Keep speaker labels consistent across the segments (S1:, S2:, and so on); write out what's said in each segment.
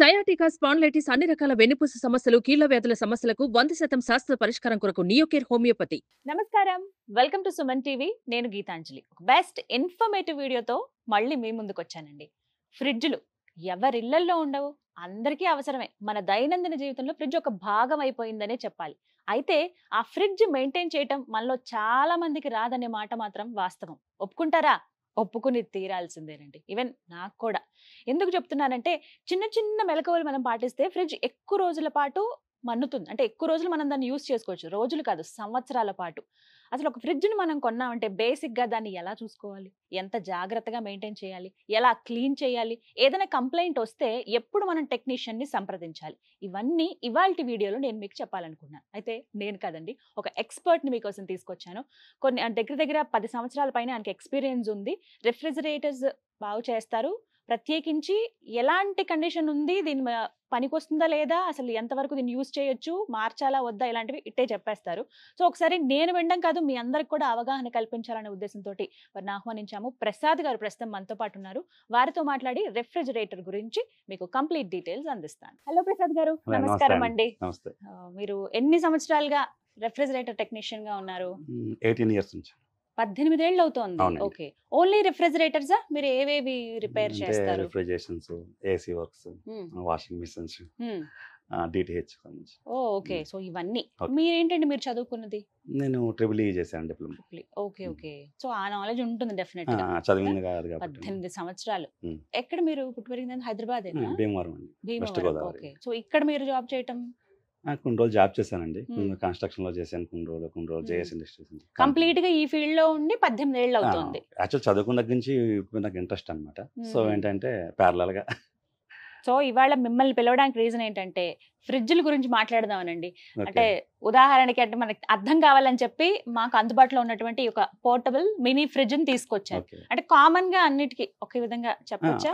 S1: Sciatica spondylitis అన్ని రకాల వెన్నుపూస సమస్యలు కీళ్ల వ్యాధుల సమస్యలకు వంద శాతం శాస్త్ర పరిష్కారం కొరకు నియోకేర్ హోమియోపతి నమస్కారం వెల్కమ్ టు సుమన్ టీవీ నేను గీతాంజలి బెస్ట్ ఇన్ఫర్మేటివ్ వీడియోతో మళ్ళీ మీ ముందుకు వచ్చానండి ఫ్రిడ్జ్లు ఎవరిళ్లల్లో ఉండవు అందరికీ అవసరమే మన దైనందిన జీవితంలో ఫ్రిడ్జ్ ఒక భాగం అయిపోయిందనే చెప్పాలి అయితే ఆ ఫ్రిడ్జ్ మెయింటైన్ చేయటం మనలో చాలా మందికి రాదనే మాట మాత్రం వాస్తవం ఒప్పుకుంటారా ఒప్పుకుని తీరాల్సిందేనండి ఈవెన్ నాకు కూడా ఎందుకు చెప్తున్నానంటే చిన్న చిన్న మెలకువలు మనం పాటిస్తే ఫ్రిడ్జ్ ఎక్కువ రోజుల పాటు మన్నుతుంది అంటే ఎక్కువ రోజులు మనం దాన్ని యూస్ చేసుకోవచ్చు రోజులు కాదు సంవత్సరాల పాటు అసలు ఒక ఫ్రిడ్జ్ని మనం కొన్నామంటే బేసిక్గా దాన్ని ఎలా చూసుకోవాలి ఎంత జాగ్రత్తగా మెయింటైన్ చేయాలి ఎలా క్లీన్ చేయాలి ఏదైనా కంప్లైంట్ వస్తే ఎప్పుడు మనం టెక్నీషియన్ని సంప్రదించాలి ఇవన్నీ ఇవాళ వీడియోలో నేను మీకు చెప్పాలనుకున్నాను అయితే నేను కదండి ఒక ఎక్స్పర్ట్ని మీకోసం తీసుకొచ్చాను కొన్ని దగ్గర దగ్గర పది సంవత్సరాల పైన ఆయనకి ఎక్స్పీరియన్స్ ఉంది రెఫ్రిజిరేటర్స్ బాగు చేస్తారు ప్రత్యేకించి ఎలాంటి కండిషన్ ఉంది దీని పనికొస్తుందా లేదా అసలు ఎంతవరకు దీన్ని యూజ్ చేయొచ్చు మార్చాలా వద్దా ఇలాంటివి ఇట్టే చెప్పేస్తారు సో ఒకసారి నేను వినడం కాదు మీ అందరికి కూడా అవగాహన కల్పించాలనే ఉద్దేశంతో వారిని ఆహ్వానించాము ప్రసాద్ గారు ప్రస్తుతం మనతో పాటు ఉన్నారు వారితో మాట్లాడి రెఫ్రిజిరేటర్ గురించి మీకు కంప్లీట్ డీటెయిల్స్ అందిస్తాను హలో ప్రసాద్ గారు నమస్కారం అండి మీరు ఎన్ని సంవత్సరాలుగా రెఫ్రిజిరేటర్ టెక్నీషియన్ గా ఉన్నారు
S2: ఎయిటీన్ ఇయర్స్ నుంచి
S1: పద్దెనిమిదేళ్ళు అవుతోంది ఓకే ఓన్లీ రిఫ్రిజిరేటర్స్ మీరు ఏవేవి రిపేర్ చేస్తారు
S2: refrigerations AC works washing machines DTH
S1: okay so ఇవన్నీ మీరేంటండి మీరు చదువుకున్నది
S2: నేను ట్రిపుల్ ఈ చేశాను డిప్లొమా
S1: ఓకే ఓకే సో ఆ నాలెడ్జ్ ఉంటుంది డెఫినెట్
S2: చదివింది కాదు
S1: పద్దెనిమిది సంవత్సరాలు ఎక్కడ మీరు పుట్టి పెరిగింది హైదరాబాద్
S2: భీమవరం అండి భీమవరం ఓకే
S1: సో ఇక్కడ మీరు జాబ్ చేయటం
S2: కొన్ని రోజులు జాబ్ చేశానండి కన్స్ట్రక్షన్ లో చేశాను కొన్ని రోజులు కొన్ని రోజులు జేఎస్ ఇండస్ట్రీస్
S1: కంప్లీట్ గా ఈ ఫీల్డ్ లో ఉండి పద్దెనిమిది ఏళ్ళు అవుతుంది
S2: యాక్చువల్ చదువుకున్న దగ్గర నుంచి నాకు ఇంట్రెస్ట్ అనమాట సో ఏంటంటే ప్యారలల్ గా
S1: సో ఇవాళ మిమ్మల్ని పిలవడానికి రీజన్ ఏంటంటే ఫ్రిడ్జ్ల గురించి మాట్లాడదామనండి అంటే ఉదాహరణకి అంటే మనకి అర్థం కావాలని చెప్పి మాకు అందుబాటులో ఉన్నటువంటి ఒక పోర్టబుల్ మినీ ఫ్రిడ్జ్ ని తీసుకొచ్చాను అంటే కామన్ గా అన్నిటికీ ఒకే విధంగా చెప్పచ్చా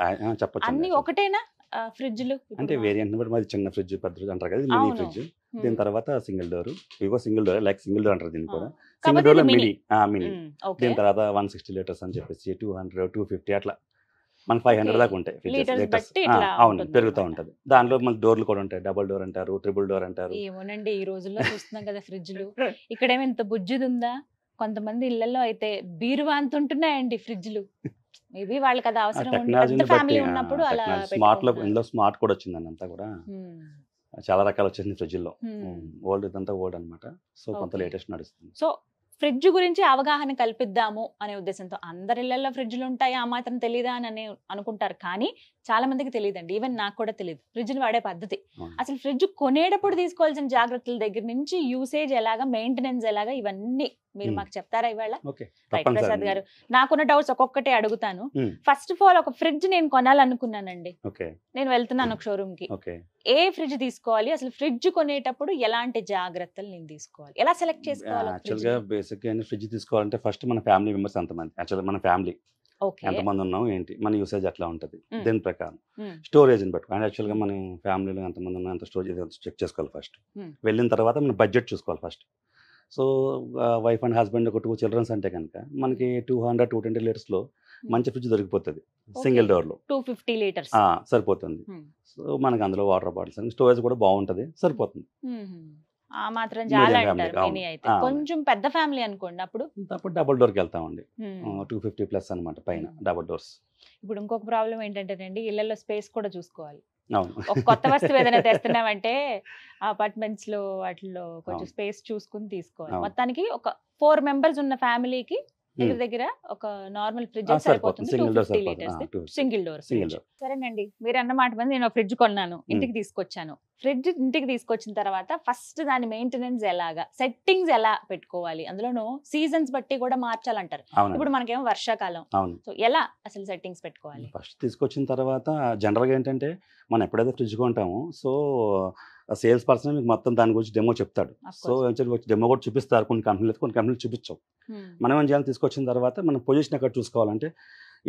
S1: అన్ని ఒకటేనా ఫ్రిడ్జ్ లో
S2: అంటే వేరియంట్ బట్టి మాది చిన్న ఫ్రిడ్జ్ పెద్ద అంటారు కదా మినీ ఫ్రిడ్జ్ దీని తర్వాత సింగిల్ డోర్ వివో single door like single door అంటారు దీని కూడా సింగిల్ డోర్ మినీ మినీ దీని తర్వాత వన్ సిక్స్టీ లీటర్స్ అని చెప్పేసి టూ హండ్రెడ్ టూ ఫిఫ్టీ అట్లా మన ఫైవ్ హండ్రెడ్ దాకా ఉంటాయి లీటర్స్ అవును పెరుగుతూ ఉంటుంది దానిలో మన డోర్లు కూడా ఉంటాయి డబుల్ డోర్ అంటారు ట్రిపుల్ డోర్ అంటారు
S1: ఏమోనండి ఈ రోజుల్లో చూస్తున్నాం కదా ఫ్రిడ్జ్లు ఇక్కడ ఏమి ఇంత బుజ్జుది ఉందా కొంతమంది ఇళ్లలో అయితే బీరువా అంత ఉంటున్నాయండి ఫ్రిడ్జ్లు మేబీ వాళ్ళకి అది అవసరం టెక్నాలజీని ఫ్యామిలీ ఉన్నప్పుడు అలా స్మార్ట్ లో
S2: ఇందులో స్మార్ట్ కూడా వచ్చింది అంతా కూడా hmm. చాలా రకాలు వచ్చింది ఫ్రిడ్జ్ లో ఓల్డ్ hmm. hmm. ఇదంతా ఓల్డ్ అనమాట సో కొంత లేటెస్ట్ నడుస్తుంది
S1: సో ఫ్రిడ్జ్ గురించి అవగాహన కల్పిద్దాము అనే ఉద్దేశంతో అందరి ఇళ్లలో ఫ్రిడ్జ్లు ఉంటాయి ఆ మాత్రం తెలియదా అని అనుకుంటారు కానీ చాలా మందికి తెలియదండి ఈవెన్ నాకు కూడా తెలియదు ఫ్రిడ్జ్ని వాడే పద్ధతి అసలు ఫ్రిడ్జ్ కొనేటప్పుడు తీసుకోవాల్సిన జాగ్రత్తల దగ్గర నుంచి యూసేజ్ ఎలాగా మెయింటెనెన్స్ ఎలాగా ఇవన్నీ మీరు మాకు చెప్తారా ఇవాళ ప్రసాద్ గారు నాకున్న డౌట్స్ ఒక్కొక్కటే అడుగుతాను ఫస్ట్ ఆఫ్ ఆల్ ఒక ఫ్రిడ్జ్ నేను కొనాలనుకున్నానండి నేను వెళ్తున్నాను ఒక షోరూమ్ కి ఏ ఫ్రిడ్జ్ తీసుకోవాలి అసలు ఫ్రిడ్జ్ కొనేటప్పుడు ఎలాంటి జాగ్రత్తలు నేను తీసుకోవాలి ఎలా సెలెక్ట్ చేసుకోవాలి యాక్చువల్ గా
S2: బేసిక్ గా ఫ్రిడ్జ్ తీసుకోవాలంటే ఫస్ట్ మన ఫ్యామిలీ మెంబర్స్ అంతమంది యాక్చువల్ మన ఫ్యామిలీ ఎంతమంది ఉన్నాం ఏంటి మన యూసేజ్ అట్లా ఉంటుంది దీని ప్రకారం స్టోరేజ్ని పెట్టుకోండి అండ్ యాక్చువల్గా మన ఫ్యామిలీలో ఎంతమంది ఉన్నాం ఎంత స్టోరేజ్ చెక్ చేసుకోవాలి ఫస్ట్ వెళ్ళిన తర్వాత మన బడ్జెట్ చూసుకోవాలి first so wife and husband ఒక టూ చిల్డ్రన్స్ అంటే కనుక మనకి టూ హండ్రెడ్ టూ ట్వంటీ లీటర్స్లో మంచి ఫ్రిడ్జ్ దొరికిపోతుంది సింగిల్ డోర్లో టూ ఫిఫ్టీ లీటర్స్ సరిపోతుంది సో మనకి అందులో వాటర్ బాటిల్స్ స్టోరేజ్ కూడా బాగుంటుంది సరిపోతుంది
S1: ఆ మాత్రం చాలా అంటారు అయితే కొంచెం పెద్ద ఫ్యామిలీ అనుకోండి అప్పుడు
S2: అప్పుడు డబుల్ కి వెళ్తామండి టూ ఫిఫ్టీ ప్లస్ అనమాట పైన డబుల్ డోర్స్
S1: ఇప్పుడు ఇంకొక ప్రాబ్లం అండి ఇళ్లలో స్పేస్ కూడా చూసుకోవాలి
S2: ఒక కొత్త వస్తువు ఏదైనా తెస్తున్నామంటే
S1: అపార్ట్మెంట్స్ లో వాటిలో కొంచెం స్పేస్ చూసుకుని తీసుకోవాలి మొత్తానికి ఒక ఫోర్ మెంబర్స్ ఉన్న ఫ్యామిలీకి దగ్గర దగ్గర ఒక నార్మల్ ఫ్రిడ్జ్ సరిపోతుంది సింగిల్ డోర్ సరే సరేనండి మీరు అన్న మాట మంది నేను ఫ్రిడ్జ్ కొన్నాను ఇంటికి తీసుకొచ్చాను ఫ్రిడ్జ్ ఇంటికి తీసుకొచ్చిన తర్వాత ఫస్ట్ దాని మెయింటెనెన్స్ ఎలాగా సెట్టింగ్స్ ఎలా పెట్టుకోవాలి అందులోనూ సీజన్స్ బట్టి కూడా మార్చాలంటారు ఇప్పుడు మనకేమో వర్షాకాలం సో ఎలా అసలు సెట్టింగ్స్ పెట్టుకోవాలి
S2: ఫస్ట్ తీసుకొచ్చిన తర్వాత జనరల్గా ఏంటంటే మనం ఎప్పుడైతే ఫ్రిడ్జ్ కొంటాము సో ఆ సేల్స్ పర్సన్ మీకు మొత్తం దాని గురించి డెమో చెప్తాడు సో డెమో కూడా చూపిస్తారు కొన్ని కంపెనీలు కొన్ని కంపెనీలు చూపించవు hmm. మనం ఏం చేయాలి తీసుకొచ్చిన తర్వాత మనం పొజిషన్ ఎక్కడ చూసుకోవాలంటే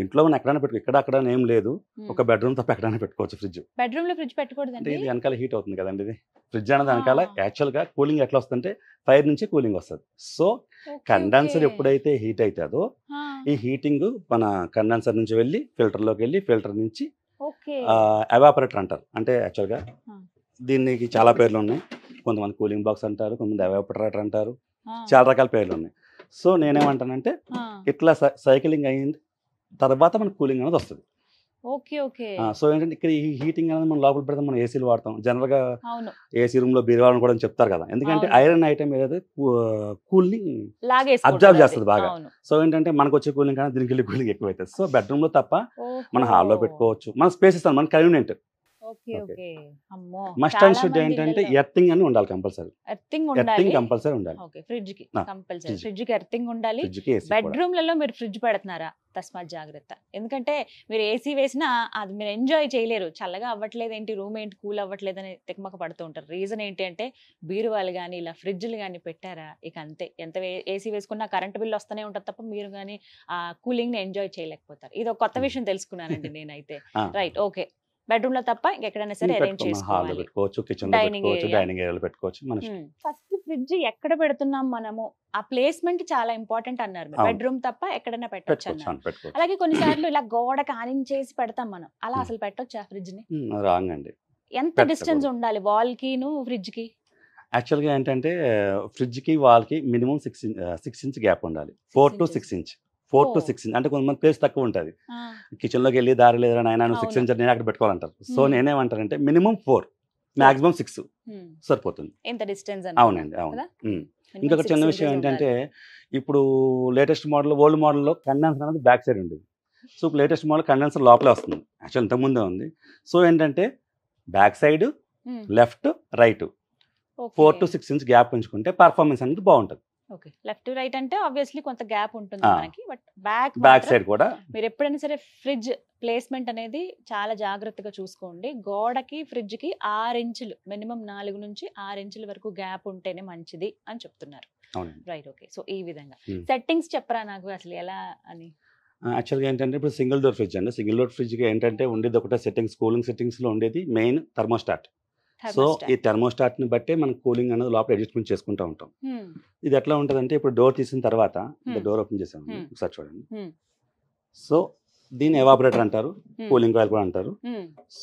S2: ఇంట్లో మనం ఎక్కడైనా పెట్టుకో ఇక్కడ అక్కడ ఏం లేదు hmm. ఒక బెడ్రూమ్ తప్ప ఎక్కడైనా పెట్టుకోవచ్చు ఫ్రిడ్జ్
S1: బెడ్రూమ్ లో ఫ్రిడ్జ్ పెట్టుకోవడం ఇది
S2: వెనకాల హీట్ అవుతుంది కదండి ఇది ఫ్రిడ్జ్ అనేది వెనకాల యాక్చువల్ ah. గా కూలింగ్ ఎట్లా వస్తుందంటే ఫైర్ నుంచి కూలింగ్ వస్తుంది సో
S3: కండెన్సర్ ఎప్పుడైతే
S2: హీట్ అవుతుందో ah. ఈ హీటింగ్ మన కండెన్సర్ నుంచి వెళ్ళి ఫిల్టర్ లోకి వెళ్ళి ఫిల్టర్ నుంచి అవాపరేటర్ అంటారు అంటే యాక్చువల్ గా ah. దీనికి చాలా పేర్లు ఉన్నాయి కొంతమంది కూలింగ్ బాక్స్ అంటారు కొంతమంది ఎవాపరేటర్ అంటారు చాలా రకాల పేర్లు ఉన్నాయి సో నేనేమంటానంటే ఇట్లా సైకిలింగ్ అయిన తర్వాత మనకు కూలింగ్ అనేది వస్తుంది సో ఏంటంటే ఇక్కడ ఈ హీటింగ్ అనేది మనం లోపల పెడితే మనం ఏసీలు వాడతాం జనరల్గా ఏసీ రూమ్ లో బీరువాలను కూడా చెప్తారు కదా ఎందుకంటే ఐరన్ ఐటమ్ ఏదైతే కూలింగ్
S1: అబ్జర్వ్ చేస్తుంది బాగా
S2: సో ఏంటంటే మనకు వచ్చే కూలింగ్ కానీ దీనికి వెళ్ళి కూలింగ్ ఎక్కువ అవుతుంది సో బెడ్రూమ్ లో తప్ప మనం హాల్లో పెట్టుకోవచ్చు మన స్పేస్ ఇస్తాం మన కన్వీనియంట్
S3: మస్ట్ అండ్ షుడ్ ఏంటంటే
S2: ఎర్తింగ్ అని ఉండాలి కంపల్సరీ
S3: ఎర్తింగ్ ఎర్తింగ్
S2: కంపల్సరీ ఉండాలి
S1: ఓకే ఫ్రిడ్జ్ కి కంపల్సరీ ఫ్రిడ్జ్ కి ఎర్తింగ్ ఉండాలి బెడ్రూమ్ లలో మీరు ఫ్రిడ్జ్ పెడుతున్నారా తస్మాత్ జాగ్రత్త ఎందుకంటే మీరు ఏసీ వేసినా అది మీరు ఎంజాయ్ చేయలేరు చల్లగా అవ్వట్లేదు ఏంటి రూమ్ ఏంటి కూల్ అవ్వట్లేదు అని తిక్మక పడుతూ ఉంటారు రీజన్ ఏంటి అంటే బీరువాలు కానీ ఇలా ఫ్రిడ్జ్లు కానీ పెట్టారా ఇక అంతే ఎంత ఏసీ వేసుకున్నా కరెంట్ బిల్ వస్తూనే ఉంటుంది తప్ప మీరు కానీ కూలింగ్ని ఎంజాయ్ చేయలేకపోతారు ఇది ఒక కొత్త విషయం తెలుసుకున్నానండి నేనైతే రైట్ ఓకే బెడ్రూమ్ లో తప్ప ఇంకెక్కడైనా సరే అరేంజ్ చేసుకోవాలి
S2: పెట్టుకోవచ్చు కిచెన్ డైనింగ్ డైనింగ్ పెట్టుకోవచ్చు
S1: ఫస్ట్ ఫ్రిడ్జ్ ఎక్కడ పెడుతున్నాం మనము ఆ ప్లేస్మెంట్ చాలా ఇంపార్టెంట్ అన్నారు బెడ్రూమ్ తప్ప ఎక్కడైనా పెట్టొచ్చు అలాగే కొన్నిసార్లు ఇలా గోడ కానించేసి పెడతాం మనం అలా అసలు పెట్టొచ్చు ఆ ఫ్రిడ్జ్ ని రాంగ్ అండి ఎంత డిస్టెన్స్ ఉండాలి వాల్ కిను ఫ్రిడ్జ్ కి
S2: యాక్చువల్గా ఏంటంటే ఫ్రిడ్జ్కి వాల్కి minimum six six inch gap ఉండాలి four to six inch four to six inch అంటే కొంతమంది ప్లేస్ తక్కువ ఉంటుంది కిచెన్లోకి వెళ్ళి దారి లేదా నైనా నువ్వు సిక్స్ ఇంచ్ నేను అక్కడ పెట్టుకోవాలంటారు సో నేనేమంటానంటే మినిమం ఫోర్ మాక్సిమం సిక్స్ సరిపోతుంది
S1: అవునండి అవును
S2: ఇంకొక చిన్న విషయం ఏంటంటే ఇప్పుడు లేటెస్ట్ మోడల్ ఓల్డ్ మోడల్లో కండెన్సర్ అనేది బ్యాక్ సైడ్ ఉండేది సో ఇప్పుడు లేటెస్ట్ మోడల్ కండెన్సర్ లోపలే వస్తుంది యాక్చువల్ ఇంతకుముందే ఉంది సో ఏంటంటే back side left right four to six inch gap ఉంచుకుంటే పర్ఫార్మెన్స్ అనేది బాగుంటుంది
S1: ఓకే లెఫ్ట్ రైట్ అంటే ఆబ్వియస్లీ కొంత గ్యాప్ ఉంటుంది మనకి బట్ బ్యాక్ బ్యాక్ సైడ్ కూడా మీరు ఎప్పుడైనా సరే ఫ్రిడ్జ్ ప్లేస్మెంట్ అనేది చాలా జాగ్రత్తగా చూసుకోండి గోడకి ఫ్రిడ్జ్ కి ఆరు ఇంచులు మినిమం నాలుగు నుంచి ఆరు ఇంచుల వరకు గ్యాప్ ఉంటేనే మంచిది అని చెప్తున్నారు రైట్ ఓకే సో ఈ విధంగా సెట్టింగ్స్ చెప్పరా నాకు అసలు ఎలా అని
S2: యాక్చువల్గా ఏంటంటే ఇప్పుడు సింగిల్ డోర్ ఫ్రిడ్జ్ అండి సింగిల్ డోర్ ఫ్రిడ్జ్కి ఏంటంటే ఉండేది ఒకటే సెట్టింగ్స్ కూలింగ్ సెట్టింగ్స్లో ఉండేది మెయిన్ థర్మోస్టాట్ సో ఈ థర్మోస్టాట్ ని బట్టి మనం కూలింగ్ అనేది లోపల అడ్జస్ట్మెంట్ చేసుకుంటూ ఉంటాం ఇది ఎట్లా ఉంటుందంటే ఇప్పుడు డోర్ తీసిన తర్వాత డోర్ ఓపెన్ చేసాం ఒకసారి చూడండి సో దీన్ని ఎవాపరేటర్ అంటారు కూలింగ్ కాయిల్ కూడా అంటారు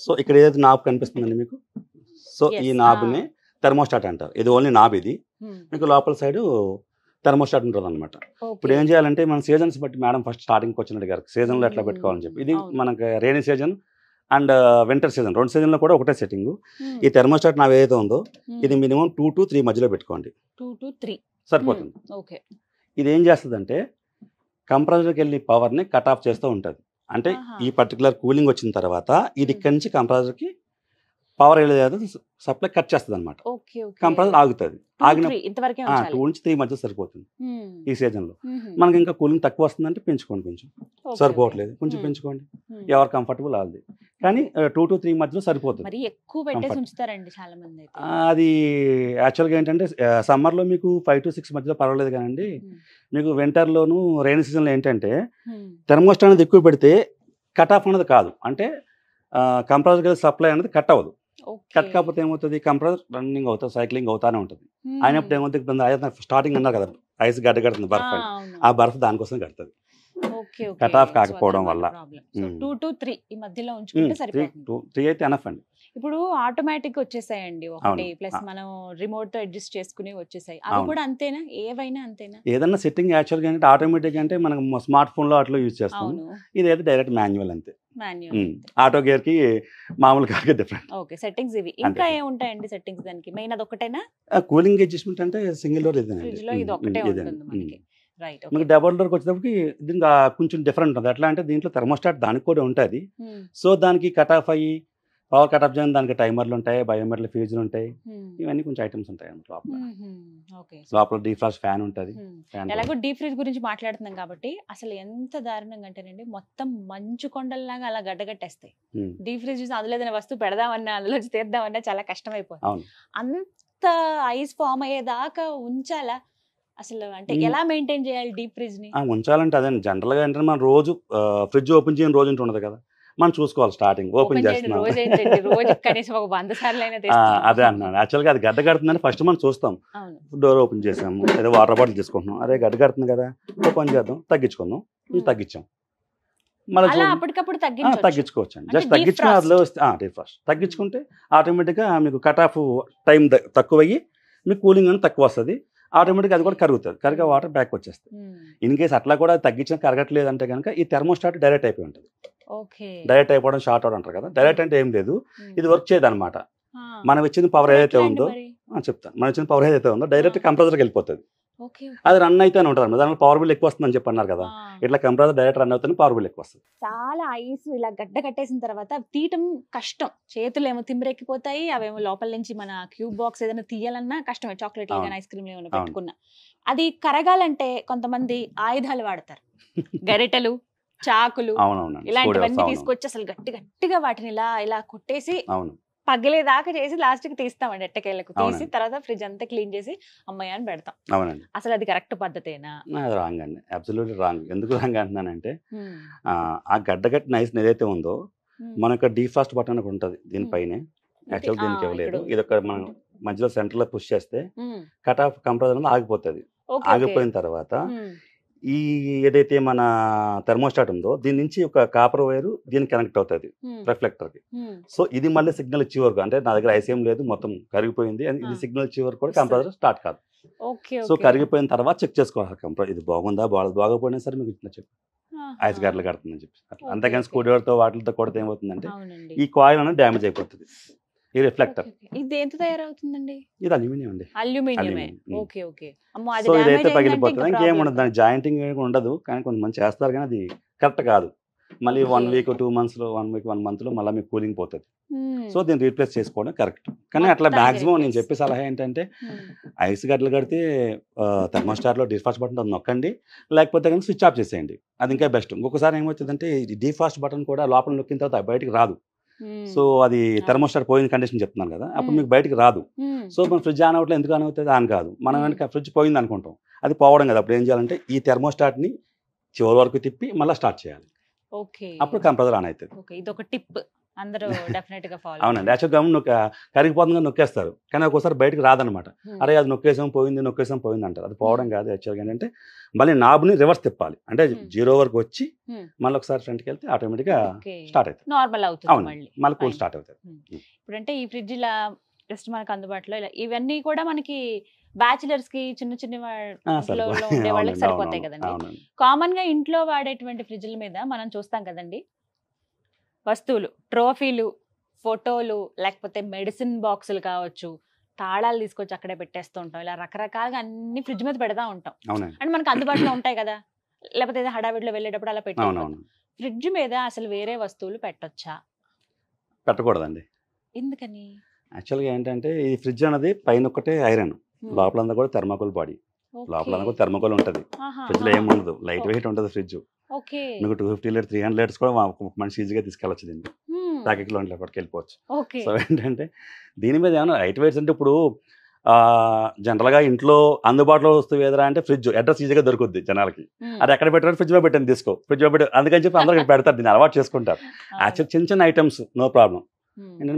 S2: సో ఇక్కడ ఏదైతే నాబ్ కనిపిస్తుందండి మీకు సో ఈ నాబ్ని థర్మోస్టాట్ అంటారు ఇది ఓన్లీ నాబ్ ఇది మీకు లోపల సైడ్ థర్మోస్టాట్ ఉంటుంది అనమాట ఇప్పుడు ఏం చేయాలంటే మన సీజన్స్ బట్టి మేడం ఫస్ట్ స్టార్టింగ్కి వచ్చినట్టు గారు సీజన్లో ఎట్లా పెట్టుకోవాలని చెప్పి ఇది మనకి rainy season and winter season రెండు సీజన్లో కూడా ఒకటే సెట్టింగ్ hmm. ఈ థెర్మోస్టాట్ నాకు ఏదైతే ఉందో hmm. ఇది మినిమం టూ టు త్రీ మధ్యలో పెట్టుకోండి టూ టు త్రీ సరిపోతుంది ఓకే hmm. ఇది ఏం చేస్తుందంటే కంప్రెసర్కి వెళ్ళి పవర్ని కట్ ఆఫ్ చేస్తూ ఉంటుంది అంటే ఈ పర్టికులర్ కూలింగ్ వచ్చిన తర్వాత ఇది ఇక్కడి నుంచి కంప్రెసర్కి పవర్ వెళ్ళేది సప్లై కట్ చేస్తుంది అనమాట కంప్రెసర్ ఆగుతుంది ఆగిన టూ నుంచి త్రీ మధ్య సరిపోతుంది ఈ సీజన్ లో మనకి ఇంకా కూలింగ్ తక్కువ వస్తుందంటే పెంచుకోండి కొంచెం సరిపోవట్లేదు కొంచెం పెంచుకోండి ఎవరు కంఫర్టబుల్ వాళ్ళది కానీ టూ టు త్రీ మధ్యలో సరిపోతుంది అది యాక్చువల్గా ఏంటంటే సమ్మర్లో మీకు ఫైవ్ టు సిక్స్ మధ్యలో పర్వాలేదు కానండి మీకు వింటర్లోను రైన్ సీజన్లో ఏంటంటే థెర్మోస్టాట్ అనేది ఎక్కువ పెడితే కట్ ఆఫ్ అనేది కాదు అంటే కంపల్సరీ సప్లై అనేది కట్ అవ్వదు కట్ కాకపోతే ఏమవుతుంది కంప్రెస్ రన్నింగ్ అవుతుంది సైక్లింగ్ అవుతానే ఉంటుంది అయినప్పుడు ఏమవుతుంది స్టార్టింగ్ అన్నారు కదా ఐస్ గడ్డ కడుతుంది బర్ఫ్ ఆ బర్ఫ్ దానికోసం కడుతుంది కట్ ఆఫ్ కాకపోవడం వల్ల టూ త్రీ అయితే ఎనఫ్ అండి
S1: ఇప్పుడు ఆటోమేటిక్ వచ్చేసాయండి ఒకటి ప్లస్ మనం రిమోట్ తో అడ్జస్ట్ చేసుకుని వచ్చేసాయి అది కూడా అంతేనా ఏవైనా అంతేనా
S2: ఏదైనా సెట్టింగ్ యాక్చువల్ గా అంటే ఆటోమేటిక్ అంటే మనం స్మార్ట్ ఫోన్ లో అట్లా యూజ్ చేస్తాం అయితే డైరెక్ట్ మాన్యువల్ అంతే ఆటో గేర్ కి మామూలు కార్ డిఫరెంట్
S1: ఓకే సెట్టింగ్స్ ఇవి ఇంకా ఏ ఉంటాయండి సెట్టింగ్స్ దానికి మెయిన్ అది ఒకటేనా
S2: కూలింగ్ అడ్జస్ట్మెంట్ అంటే సింగిల్ డోర్ ఇదేనండి ఇది ఒకటే ఉంటుంది మనకి మీకు డబల్ డోర్కి వచ్చేటప్పటికి దీనికి కొంచెం డిఫరెంట్ ఉంటుంది ఎట్లా అంటే దీంట్లో థర్మోస్టాట్ దానికి కూడా ఉంటుంది hmm. సో దానికి కట్ ఆఫ్ అయ్యి పవర్ కట్ ఆఫ్ చేయడం దానికి టైమర్లు ఉంటాయి బయోమెట్రిక్ ఫీజులు ఉంటాయి ఇవన్నీ కొంచెం ఐటమ్స్ ఉంటాయి
S3: లోపల
S2: లోపల డీ ఫ్లాష్ ఫ్యాన్ ఉంటుంది ఎలాగో
S1: డీ ఫ్రిడ్జ్ గురించి మాట్లాడుతున్నాం కాబట్టి అసలు ఎంత దారుణంగా అంటేనండి మొత్తం మంచు కొండల్లాగా అలా గడ్డగట్టేస్తాయి డీ ఫ్రిడ్జ్ అందులో ఏదైనా వస్తువు పెడదామన్నా అందులో తీర్దామన్నా చాలా కష్టం అంత ఐస్ ఫామ్ అయ్యేదాకా ఉంచాలా అసలు అంటే ఎలా మెయింటైన్ చేయాలి డీప్ ఫ్రిడ్జ్ ని
S2: ఉంచాలంటే అదే జనరల్ గా ఏంటంటే మనం రోజు ఫ్రిడ్జ్ ఓపెన్ చేయని రోజు ఉంటుంది కదా మనం చూసుకోవాలి స్టార్టింగ్ ఓపెన్
S1: చేస్తున్నాం
S2: అదే అన్నా యాక్చువల్గా అది గడ్డ కడుతుందని ఫస్ట్ మనం చూస్తాం డోర్ ఓపెన్ చేసాము అదే వాటర్ బాటిల్ తీసుకుంటున్నాం అరే గడ్డ కడుతుంది కదా ఓపెన్ చేద్దాం తగ్గించుకుందాం ఇది తగ్గించాం మళ్ళీ జస్ట్ తగ్గించుకుని అదిలో రిఫ్రెష్ తగ్గించుకుంటే ఆటోమేటిక్గా మీకు కట్ ఆఫ్ టైం తక్కువ అయ్యి మీకు కూలింగ్ అనేది తక్కువ వస్తుంది ఆటోమేటిక్గా అది కూడా కరుగుతుంది కరిగే వాటర్ బ్యాక్ వచ్చేస్తుంది hmm. ఇన్ కేస్ అట్లా కూడా తగ్గించిన కరగట్లేదు అంటే కనుక ఈ థెర్మోస్టాట్ డైరెక్ట్ అయిపోయి ఉంటుంది డైరెక్ట్ అయిపోవడం షార్ట్ అవుట్ అంటారు కదా డైరెక్ట్ అంటే ఏం లేదు hmm. ఇది వర్క్ చేయదు అనమాట మనం ఇచ్చిన పవర్ ఏదైతే ఉందో చెప్తాను మనం ఇచ్చిన పవర్ ఏదైతే ఉందో డైరెక్ట్ కంప్రెసర్కి వెళ్ళిపోతుంది అది రన్ అయితే ఉంటారు దానివల్ల పవర్ బిల్ ఎక్కువ వస్తుందని చెప్పి అన్నారు కదా ఇట్లా కంప్రెసర్ డైరెక్ట్ రన్ అవుతుంది పవర్ బిల్ ఎక్కువ వస్తుంది
S1: చాలా ఐస్ ఇలా గడ్డ కట్టేసిన తర్వాత తీయటం కష్టం చేతులు ఏమో తిమ్మరెక్కిపోతాయి అవేమో లోపల నుంచి మన క్యూబ్ బాక్స్ ఏదైనా తీయాలన్నా కష్టమే చాక్లెట్ లేదా ఐస్ క్రీమ్ ఏమైనా పెట్టుకున్నా అది కరగాలంటే కొంతమంది ఆయుధాలు వాడతారు గరిటలు చాకులు ఇలాంటివన్నీ తీసుకొచ్చి అసలు గట్టి గట్టిగా వాటిని ఇలా ఇలా కొట్టేసి పగిలేదాకా చేసి లాస్ట్ కి తీస్తామండి ఎట్టకేళ్ళకు తీసి తర్వాత ఫ్రిడ్జ్ అంతా క్లీన్ చేసి అమ్మాయి అని పెడతాం అవునండి అసలు అది కరెక్ట్ పద్ధతేనా
S2: రాంగ్ అండి అబ్సల్యూట్ రాంగ్ ఎందుకు రాంగ్ అంటున్నానంటే ఆ గడ్డగట్టిన ఐస్ ఏదైతే ఉందో మనకు డీఫాస్ట్ బటన్ ఒకటి ఉంటుంది దీనిపైన యాక్చువల్ దీనికి ఇవ్వలేదు ఇదొక మనం మధ్యలో సెంటర్ లో పుష్ చేస్తే కట్ ఆఫ్ కంప్రెజర్ ఆగిపోతుంది ఆగిపోయిన తర్వాత ఈ ఏదైతే మన థర్మోస్టాట్ ఉందో దీని నుంచి ఒక కాపర్ వైర్ దీనికి కనెక్ట్ అవుతుంది రిఫ్లెక్టర్కి సో ఇది మళ్ళీ సిగ్నల్ చివరకు అంటే నా దగ్గర ఐసీఎం లేదు మొత్తం కరిగిపోయింది ఇది సిగ్నల్ వరకు కూడా కంప్రెసర్ స్టార్ట్ కాదు సో కరిగిపోయిన తర్వాత చెక్ చేసుకోవాలి కంప్రెసర్ ఇది బాగుందా బాగా బాగపోయినా సరే మీకు ఇచ్చిన చెప్పి ఐస్ గార్లు కడుతుందని చెప్పి అంతేకాని స్కూడర్తో వాటితో కొడితే ఏమవుతుందంటే ఈ కాయిల్ అనేది డ్యామేజ్ అయిపోతుంది ఈ రిఫ్లెక్టర్
S1: ఇది ఎంత తయారవుతుందండి
S2: ఇది అల్యూమినియం అండి అల్యూమినియం
S1: ఓకే ఓకే
S3: పగిలిపోతుంది ఇంకేం ఉండదు
S2: దాని జాయింటింగ్ ఉండదు కానీ కొంతమంది చేస్తారు కానీ అది కరెక్ట్ కాదు మళ్ళీ వన్ వీక్ టూ మంత్స్ లో వన్ వీక్ వన్ మంత్ లో మళ్ళీ మీకు కూలింగ్ పోతుంది సో దీన్ని రీప్లేస్ చేసుకోవడం కరెక్ట్ కానీ అట్లా మాక్సిమం నేను చెప్పే సలహా ఏంటంటే ఐస్ గడ్డలు కడితే లో డీఫాస్ట్ బటన్ నొక్కండి లేకపోతే కానీ స్విచ్ ఆఫ్ చేసేయండి అది ఇంకా బెస్ట్ ఇంకొకసారి ఏమవుతుందంటే డిఫాస్ట్ బటన్ కూడా లోపల నొక్కిన తర్వాత బయటకు రాదు సో అది థర్మోస్టార్ పోయిన కండిషన్ చెప్తున్నాను కదా అప్పుడు మీకు బయటకు రాదు సో మనం ఫ్రిడ్జ్ ఆన్ అవ్వట్లేదు ఎందుకు ఆన్ అవుతుంది ఆన్ కాదు మనం వెనక ఫ్రిడ్జ్ పోయింది అనుకుంటాం అది పోవడం కదా అప్పుడు ఏం చేయాలంటే ఈ థర్మోస్టాట్ని చివరి వరకు తిప్పి మళ్ళీ స్టార్ట్ చేయాలి అప్పుడు కంప్రెసర్ ఆన్ అవుతుంది
S1: ఇది ఒక టిప్ అందరూ డెఫినెట్ గా
S2: అవునండి యాక్చువల్ గమ్ నొక్క కరిగిపోతుందని నొక్కేస్తారు కానీ ఒక్కోసారి బయటకు రాదనమాట అరే అది నొక్కేసాం పోయింది నొక్కేసాం పోయింది అంటారు అది పోవడం కాదు యాక్చువల్గా ఏంటంటే మళ్ళీ నాబ్ని రివర్స్ తిప్పాలి అంటే జీరో వరకు వచ్చి మళ్ళీ ఒకసారి ఫ్రంట్కి వెళ్తే ఆటోమేటిక్గా స్టార్ట్ అవుతుంది
S1: నార్మల్ అవుతుంది అవును మళ్ళీ కూల్
S2: స్టార్ట్ అవుతుంది
S1: ఇప్పుడంటే ఈ ఫ్రిడ్జ్ ఇలా జస్ట్ మనకు అందుబాటులో ఇలా ఇవన్నీ కూడా మనకి బ్యాచిలర్స్ కి చిన్న చిన్న వాళ్ళకి సరిపోతాయి కదండి కామన్ గా ఇంట్లో వాడేటువంటి ఫ్రిడ్జ్ల మీద మనం చూస్తాం కదండి వస్తువులు ట్రోఫీలు ఫోటోలు లేకపోతే మెడిసిన్ బాక్సులు కావచ్చు తాళాలు తీసుకొచ్చి అక్కడే పెట్టేస్తూ ఉంటాం ఇలా రకరకాలుగా అన్ని ఫ్రిడ్జ్ మీద పెడతా ఉంటాం అండ్ మనకు అందుబాటులో ఉంటాయి కదా లేకపోతే ఏదో హడావిడిలో వెళ్ళేటప్పుడు అలా పెట్టాం ఫ్రిడ్జ్ మీద అసలు వేరే వస్తువులు పెట్టొచ్చా పెట్టకూడదండి ఎందుకని
S2: యాక్చువల్గా ఏంటంటే ఈ ఫ్రిడ్జ్ అనేది పైన ఒక్కటే ఐరన్ లోపలంతా కూడా థర్మాకోల్ బాడీ లోపలంతా కూడా థర్మాకోల్ ఉంటుంది ఫ్రిడ్జ్లో ఉండదు లైట్ వెయిట్ ఉంటుంది ఫ్రిడ్జ్ మీకు two fifty litre three hundred litres కూడా ఒక మనిషి ఈజీగా తీసుకెళ్ళచ్చు దీన్ని ప్యాకెట్ లోన్ అక్కడికి వెళ్ళిపోవచ్చు సో ఏంటంటే దీని మీద ఏమైనా హైట్ వెయిట్స్ అంటే ఇప్పుడు జనరల్గా ఇంట్లో అందుబాటులో వస్తువు ఏదరా అంటే ఫ్రిడ్జ్ అడ్రస్ ఈజీగా దొరుకుద్ది జనాలకి అది ఎక్కడ పెట్టారు ఫ్రిడ్జ్లో పెట్టండి తీసుకో ఫ్రిడ్జ్లో పెట్టి అందుకని చెప్పి అందరూ పెడతారు దీన్ని అలవాటు చేసుకుంటారు యాక్చువల్ చిన్న చిన్న ఐటమ్స్ నో ప్రాబ్లం